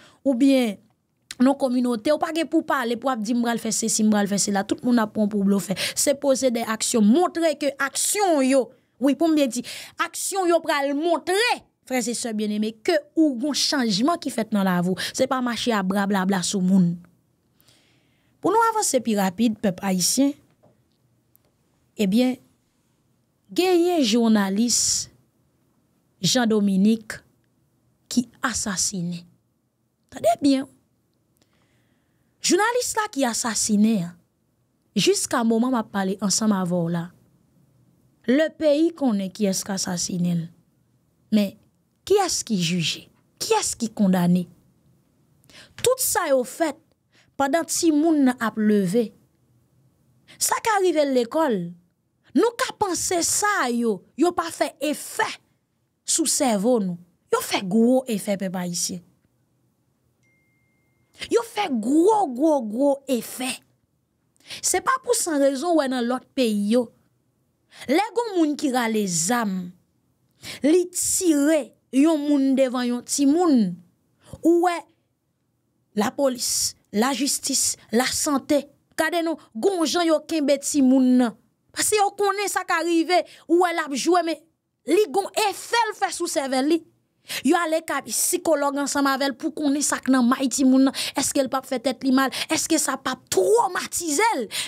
Nou kominote, ou pa ge pou pale, pou ap di mbral fese, si mbral fese la, tout moun ap pon pou blou fese. Se pose de aksyon, montre ke aksyon yo. Ou i pou mwen di, aksyon yo pral montre, freze se bieneme, ke ou moun chanjman ki fete nan la vou. Se pa mache a bra, bla, bla sou moun. Pou nou avanse pi rapide, pep aisyen, e eh bien, geye jounalis, Jean Dominique, ki asasine. Ta de bien ou? Jounalist la ki asasine, jiska mouman ma pale ansan ma vo la, le peyi konen ki esk asasine, men ki esk ki juje, ki esk ki kondane. Tout sa yo fet, padan ti moun ap leve, sa ki arrive l'ekol, nou ka pense sa yo, yo pa fe efè sou servon nou, yo fe gwo efè pe pa isye. Yo fè gro, gro, gro efè. Se pa pou san rezon wè nan lot pe yo. Le goun moun ki ra le zam, li tire yon moun devan yon timoun, ou wè la polis, la jistis, la santè, kade nou goun jan yon kembe timoun nan. Pase yo konen sa ka rive, ou wè labjwe, me li goun efèl fè sou sever li. Yo allez cap psychologue ensemble avec pour qu'on ça que dans Haïti est-ce qu'elle pas fait tête li mal est-ce que ça pas traumatiser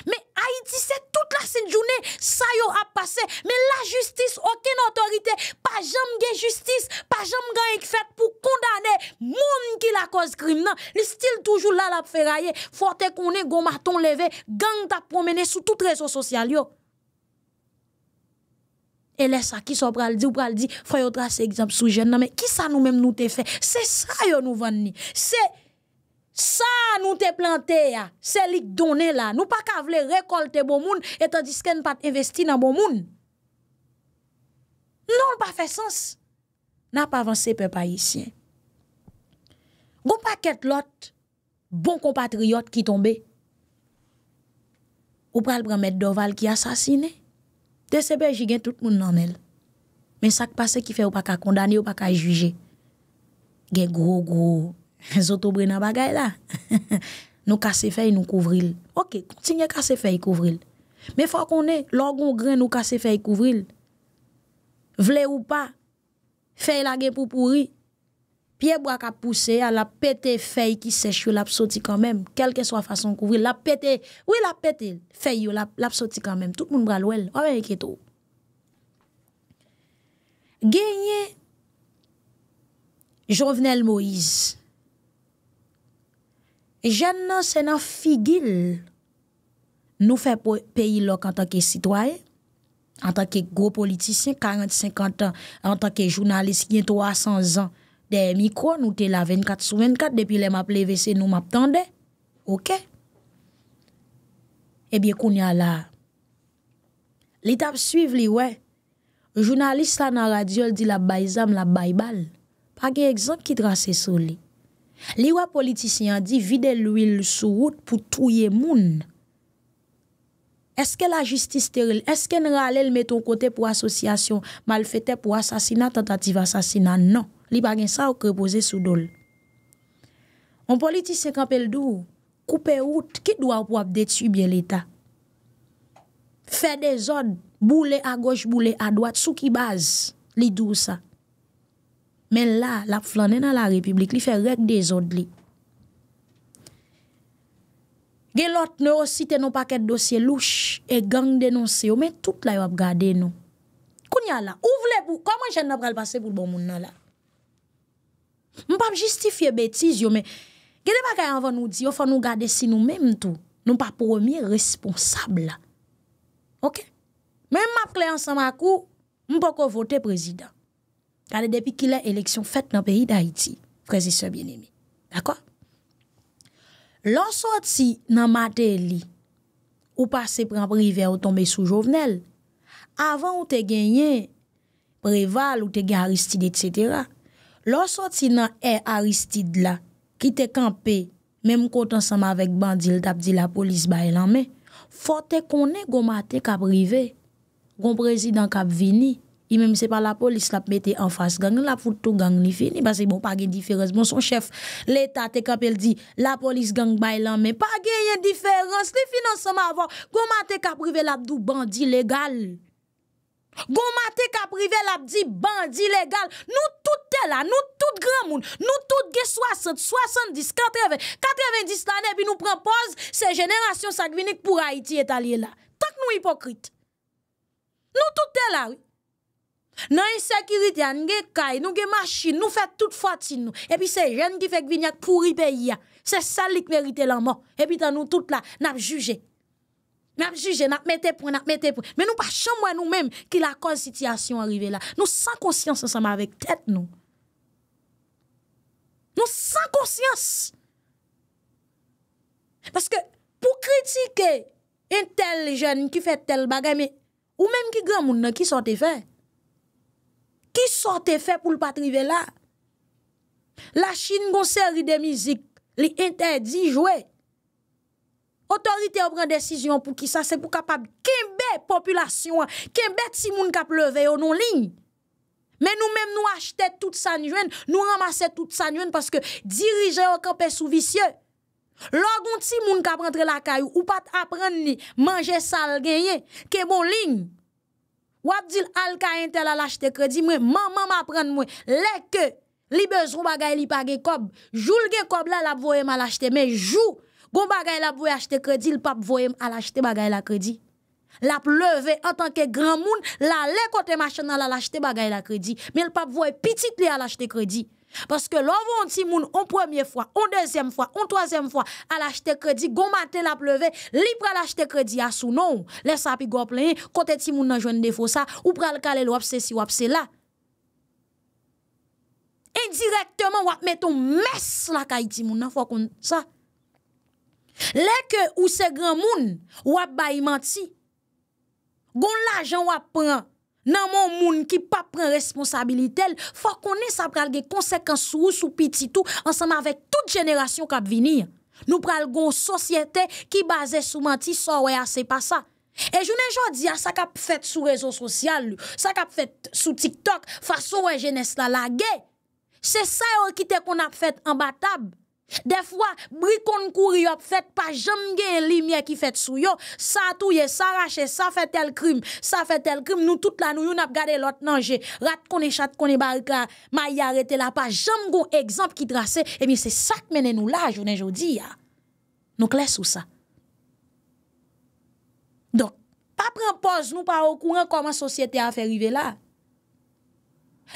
mais Haïti c'est toute la journée ça yo a passé mais la justice aucune autorité pas jamais justice pas jamais gang fait pour condamner moun qui la cause crime le style toujours là la ferrailler faut qu'on est gomaton levé gang t'a promené sur toutes réseaux sociaux Elè sa ki so pral di, ou pral di, fwa non, yo tra se egzamp sou jen nan men. Ki sa nou menm nou te fe? Se sa yo nou ven ni. Se sa nou te plante ya. Se lik donè la. Nou pa kavle rekolte bon moun, etan disken pat investi nan bon moun. Non l pa fe sens. Nan pa avanse pe pa isyen. Gou pa ket lot, bon kompatriot ki tombe. Ou pral pran met doval ki asasine. Te sebeji gen tout moun nanel. Men sak pase ki fe ou pa ka kondani ou pa ka juje. Gen gro gro. Zoto bre nan bagay la. Nou kase fe yon kouvril. Ok, kontine kase fe yon kouvril. Men fwa konen, logon gren nou kase fe yon kouvril. Vle ou pa, fe yon la gen pou pouri. Piye bwa ka puse, a la pete fey ki sech yo la pso ti kanmem. Kelke swa fason kouvri. La pete, wè la pete fey yo la pso ti kanmem. Tout moun bral wèl. A mè yè kè tou. Gènyè, Jovenel Moïse, jèn nan senan figil, nou fè peyi lòk an takè sitwaye, an takè gwo politisyen, 40-50 an, an takè jounalist, yèn 300 an, De mi kwa nou te la 24 sou 24 depi le map leve se nou map tande? Ok? Ebyè koun ya la. Li tap suiv li we. Jounalist la nan radyol di la bayzam la baybal. Pake ekzant ki trase sou li. Li we politisyen di vide l'ouil sou wout pou touye moun. Eske la jistis teril? Eske n'ra alel meton kote pou asosyasyon mal fete pou asasina tentative asasina? Non. Li bagen sa ou krepose sou dole. On politis se kapel dou, koupe out, ki dou ap wap detu biye l'Etat. Fè de zon, boule a goj, boule a dwat, sou ki baz li dou sa. Men la, la flanen a la republik, li fè rek de zon li. Gelot nou osite nou paket dosye louch, e gang denonse yo, men tout la yo ap gade nou. Koun ya la, ouvle pou, koman jen nap kal pase pou bon moun na la? Mwen pa mjistifiye betiz yo men Gede pa kaya anvan nou di Yo fwa nou gade si nou menm tou Nou mpa promi responsable la Ok Mwen map kli ansan makou Mwen pa kon vote prezident Kade depi ki la eleksyon fèt nan peyi da iti Prezisor e bien emi Dako Lonsot si nan mater li Ou pase pran prive ou tombe sou jovenel Avan ou te genyen Preval ou te gen Aristide etc Avan ou te genyen lò sò ti nan e Aristide la, ki te kampe, mèm kote ansama avèk bandi, l tap di la polis bay lan mè, fote konè gomate kaprive, gom prezidant kap vini, i mèm se pa la polis lap mette an fas gang, l ap foutou gang li fini, basè bon pa gen diférense, bon son chef l'Etat te kapel di, la polis gang bay lan mè, pa gen yen diférense, li finansama avò, gomate kaprive lap di bandi legal, gomate kaprive lap di bandi legal, nou tout, nou tout gran moun, nou tout ge 60, 70, 80 90 lane, epi nou prempose se jeneration sak vinik pou Haiti et alie la tak nou hipokrite nou tout tel la nan yi sekirit yan, nge kay nou ge machin, nou fet tout fatin epi se jen ki fek vinyak pou ripen ya, se salik verite lan mo epi tan nou tout la, nap juje nap juje, nap metepon nap metepon, men nou pa chan mwen nou men ki la konsitiyasyon arrive la nou san konsyansan sama vek tet nou Moun san konsyans. Paske pou kritike entel jen ki fet tel bagay, ou menm ki gran moun nan ki sante fe. Ki sante fe pou l patrive la. La chine gonseri de mizik li entendi jwe. Otorite ou pran desisyon pou ki sa, se pou kapab kimbe populasyon, kimbe ti moun ka pleve yo non ligni. Men nou menm nou achete tout sanjwen, nou ramase tout sanjwen, paske dirije okan pesou visye. Lo gonti moun kap rentre la kayou, ou pat apren ni manje sal genye, ke bon ling. Wap dil al kayen tel al achete kredi, mwen, mwen mwen apren mwen. Lè ke li bezon bagay li page kob, joul gen kob la lap voyem al achete, men joul goun bagay la voye achete kredi, l pap voyem al achete bagay la kredi. La pleve, an tanke gran moun, la le kote machan nan la lachete bagay la kredi. Me l pap voye pitit li a lachete kredi. Paske lovo an ti moun, an premye fwa, an dezyem fwa, an tozyem fwa, a lachete kredi, gomante la pleve, li pre lachete kredi a sou nou. Le sapi gopleye, kote ti moun nan jwen defo sa, ou pre al kale l wap se si wap se la. Indirektman wap meton mes la kayi ti moun nan fwa kon sa. Le ke ou se gran moun, wap bayi manti. Gon la jan wap pran nan moun moun ki pa pran responsabili tel, fa konen sa pral ge konsekans sou ou sou pititou ansama vek tout jenerasyon kap vinir. Nou pral gon sosyete ki baze sou manti sa wè a se pa sa. E jounen jodi a sa kap fet sou rezo sosyal, sa kap fet sou TikTok, fa sou wè jenese la lagè. Se sa yo kite kon ap fet ambatab. De fwa, bri kon kouri yop fèt pa, jom gen limye ki fèt sou yo, sa touye, sa rache, sa fèt tel krim, sa fèt tel krim, nou tout la nou yon ap gade lot nanje, rat kon e chat kon e barika, ma yi arete la pa, jom gon ekzamp ki drase, e mi se sak menen nou la, jounen jodi ya. Nou kles ou sa. Dok, pa prempoz nou pa okouren koman sosyete a fè rive la.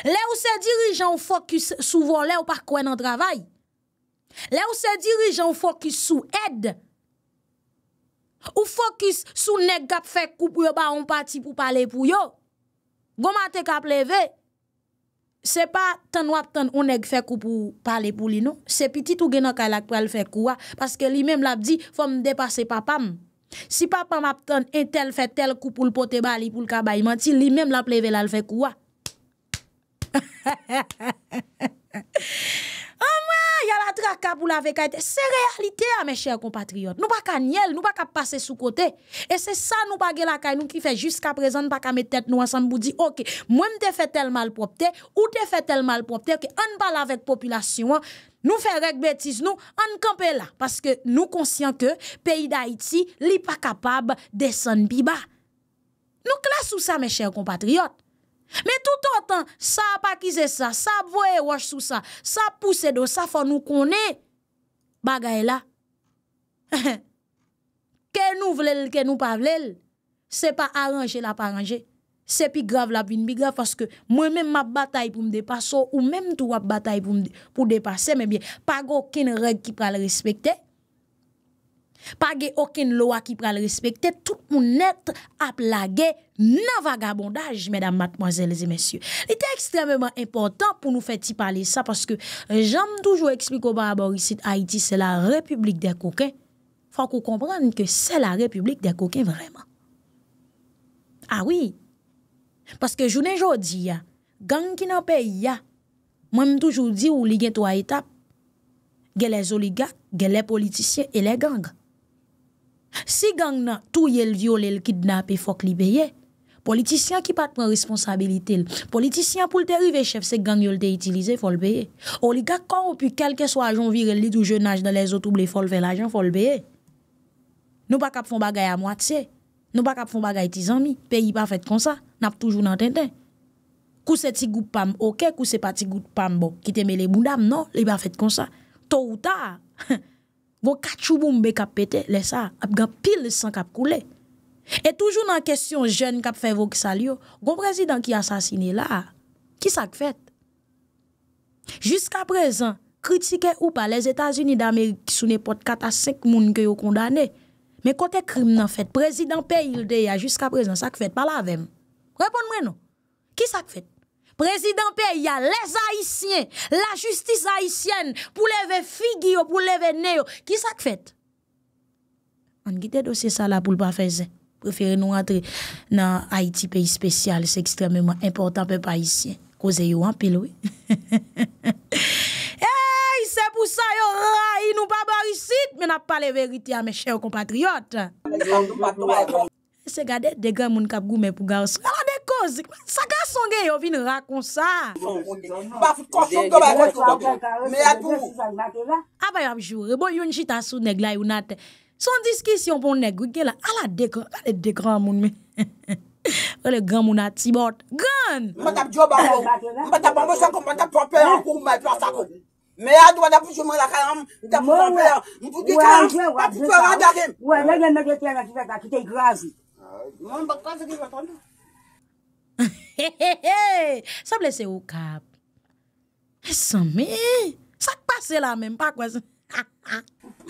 Le ou se dirijan fòk souvo le ou pa kwen an travay, Le ou se dirijan ou fokis sou ed Ou fokis sou neg gap fekou pou yo ba On pati pou pale pou yo Goma te ka pleve Se pa tan wap tan ou neg fekou pou pale pou li nou Se pitit ou genan kalak pou al fekou wa Paske li mem la bdi fom depase papam Si papam ap tan entel fe tel koupoul pote bali pou l kaba imanti Li mem la pleve la l fekou wa Ha ha ha ha ha ha ha ha ha y a la traka pour la vekaite. C'est réalité, hein, mes chers compatriotes. Nous pas niel, nous pas passer sous côté. Et c'est ça, nous pas la nous qui fait jusqu'à présent, nous pas qu'à mettre tête nous ensemble pour dire, ok, moi m'te fait tel mal propre, ou te fait tel mal propre, que on parle avec population, hein. nous fait règle bêtise, nous, on camper là. Parce que nous conscients que pays d'Haïti, n'est pas capable de descendre bas. Nous classons ça, mes chers compatriotes. Me tout an tan, sa pa kize sa, sa pwoye waj sou sa, sa pwose do, sa fwa nou konen, bagay la. Ke nou vlel, ke nou pa vlel, se pa aranje la pa aranje. Se pi grav la bin bi grav, foske mwen men map batay pou m depaso, ou menm tou wap batay pou depase, mwen biye, pa go ken reg ki pa le respekte. Pa ge okin lowa ki pral respekte, tout moun net ap la ge nan vagabondaj, mèdam matmozèl zè mèsyò. Lè tè ekstremèman important pou nou fè ti pale sa, paske euh, janm toujou eksplikou ba abor isit Haiti, se la republik de kokè. Fòk ou kompran ke se la republik de kokè vreman. A ah wè, paske jounen jò di ya, gang ki nan peyi ya, mèm m'm toujou di ou li gen to a etap, ge le zoliga, ge le politisyen, e le ganga. Si gang nan tou yel viole l kidnap e fok li beye, politisyan ki pat pran responsabilite l. Politisyan pou l te rive chef se gang yol te itilize fol beye. O li ga kon ou pi kelke swajon vire l li tou jenaj nan le zo tou ble fol ven la jen fol beye. Nou pa kap fon bagay a mwatsye, nou pa kap fon bagay ti zanmi, pe yi pa fet kon sa, nap toujou nan ten ten. Kou se ti goupam oke, kou se pa ti goupam bo, ki te me le moudam non, li ba fet kon sa. To ou ta? von kat chouboum be kap pete, lesa, ap gan pil san kap koule. Et toujou nan kestyon jen kap fevo ki sal yo, gon prezident ki asasine la, ki sak fet? Jiska prezant, kritike ou pa, les Etats-Unis d'Amerik sou ne pot kat a 5 moun ki yo kondane, men kote krim nan fet, prezident pe yil de ya, jiska prezant, sak fet, pala avem. Repon mwen nou, ki sak fet? Prezident P, ya les Haitien, la justice Haitien, pou leve figi yo, pou leve neyo. Ki sa k fèt? An gite dosye sa la pou l'ba fezen. Prefere nou atre nan Haiti, peyi spesyal, se ekstremement importan pe pa Haitien. Koze yo an pelwe. Eyyy, se pou sa yo, ra, inou pa barisit, men ap pale verite a me cheyo kompatriot. Se gade dekran moun kap gou men pou gare. Mwela dekran moun men. Mwela dekran moun men. Gan. Mwen tap diyo banko. Mwen tap banko chakon. Mwen tap pwampen an. Mwen tap pwampen an. Mwen tap pwampen an. Mwen tap pwampen an. Mwen bak tan se ki ve tan do. Sèm lese ou kap. Sèm mi. Sèm pase la men. Mwen bak wè se.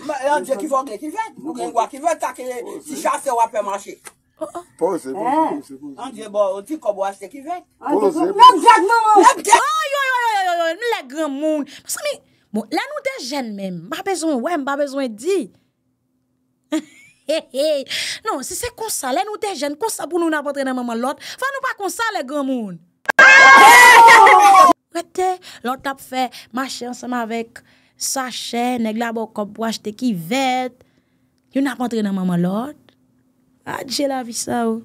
Mwen gen gwa ki ve. Tak e, si chase wè pe mache. Po se pou. Mwen gen bo. O ti kobo aste ki ve. Po se pou. Mwen gen nou. Mwen gen nou. Yo yo yo yo yo yo yo. Mwen le gen moun. Sèm mi. Mwen bon, la nou te jen men. Mwen bezoen wè. Mwen bezoen di. Ha ha. He he, non, se se konsa le nou te jen, konsa pou nou nan vantre nan mamalot, fa nou pa konsa le, gran moun. Wete, lot ap fe, machan seman vek, sa chen, neg labo kop wajte ki vet, yon nan vantre nan mamalot, adje la vi sa ou.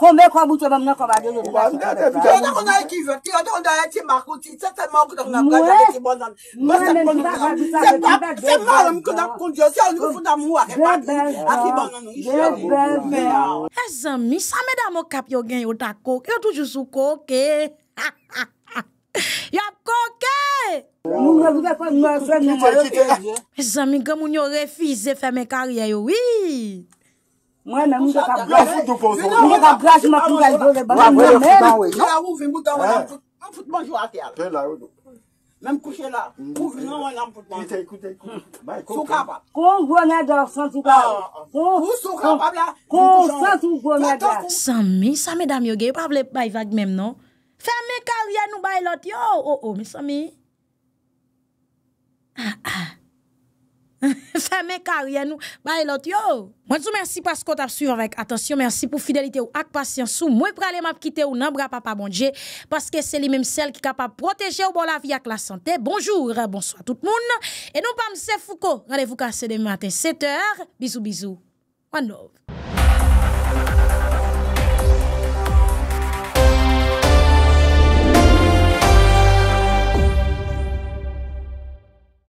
Honbe kwa boutyo dan men kwa va diyo nou diwa. Wan de, wote. Ote kon nan ekivoti, ote kon nan eti makoti. Se te man wote kon nan apkwajan di ki banan nou. Mwen men kwa bitan, dek dek dek dek. Se man wote kon nan apkwajan diyo, se an dikoufoutan mou a ke pati. A ki banan nou, i chal. Dek dek dek. E zami, sa me damo kap yo gen yo tako. Yo toujou sou koke. Yap koke. Mwen revou dek wote mwen sen mwen wote. E eh, zami, gen mwen yo refize fe men karyen yo. Oui. Mwen men mwen te ka braj. Mwen mwen te ka braj mwen mwen fukaj dole. Mwen mwen mwen fukaj dole. Mwen mwen fukaj dole. Mwen mwen fukaj dole. Koun gwen edo, santou ka ou. Koun santou koun edo. Sami, sami dam yo ge, yop ap le pay vag men non. Femi kar yon nou bay lot yo. Oh, oh, oh mi sami. Ah, ah. Fermez carrière nous. Bye bah, l'autre yo. Moi vous merci parce qu'on t'a suivi avec attention. Merci pour fidélité ou ak patience ou. Moi pour aller quitter ou nan bra papa bon Dieu parce que c'est lui même celle qui capable protéger ou bon la vie avec la santé. Bonjour, bonsoir tout le monde. Et nous pas Foucault. Rendez-vous c'est demain matin 7h. Bisous bisous. One love.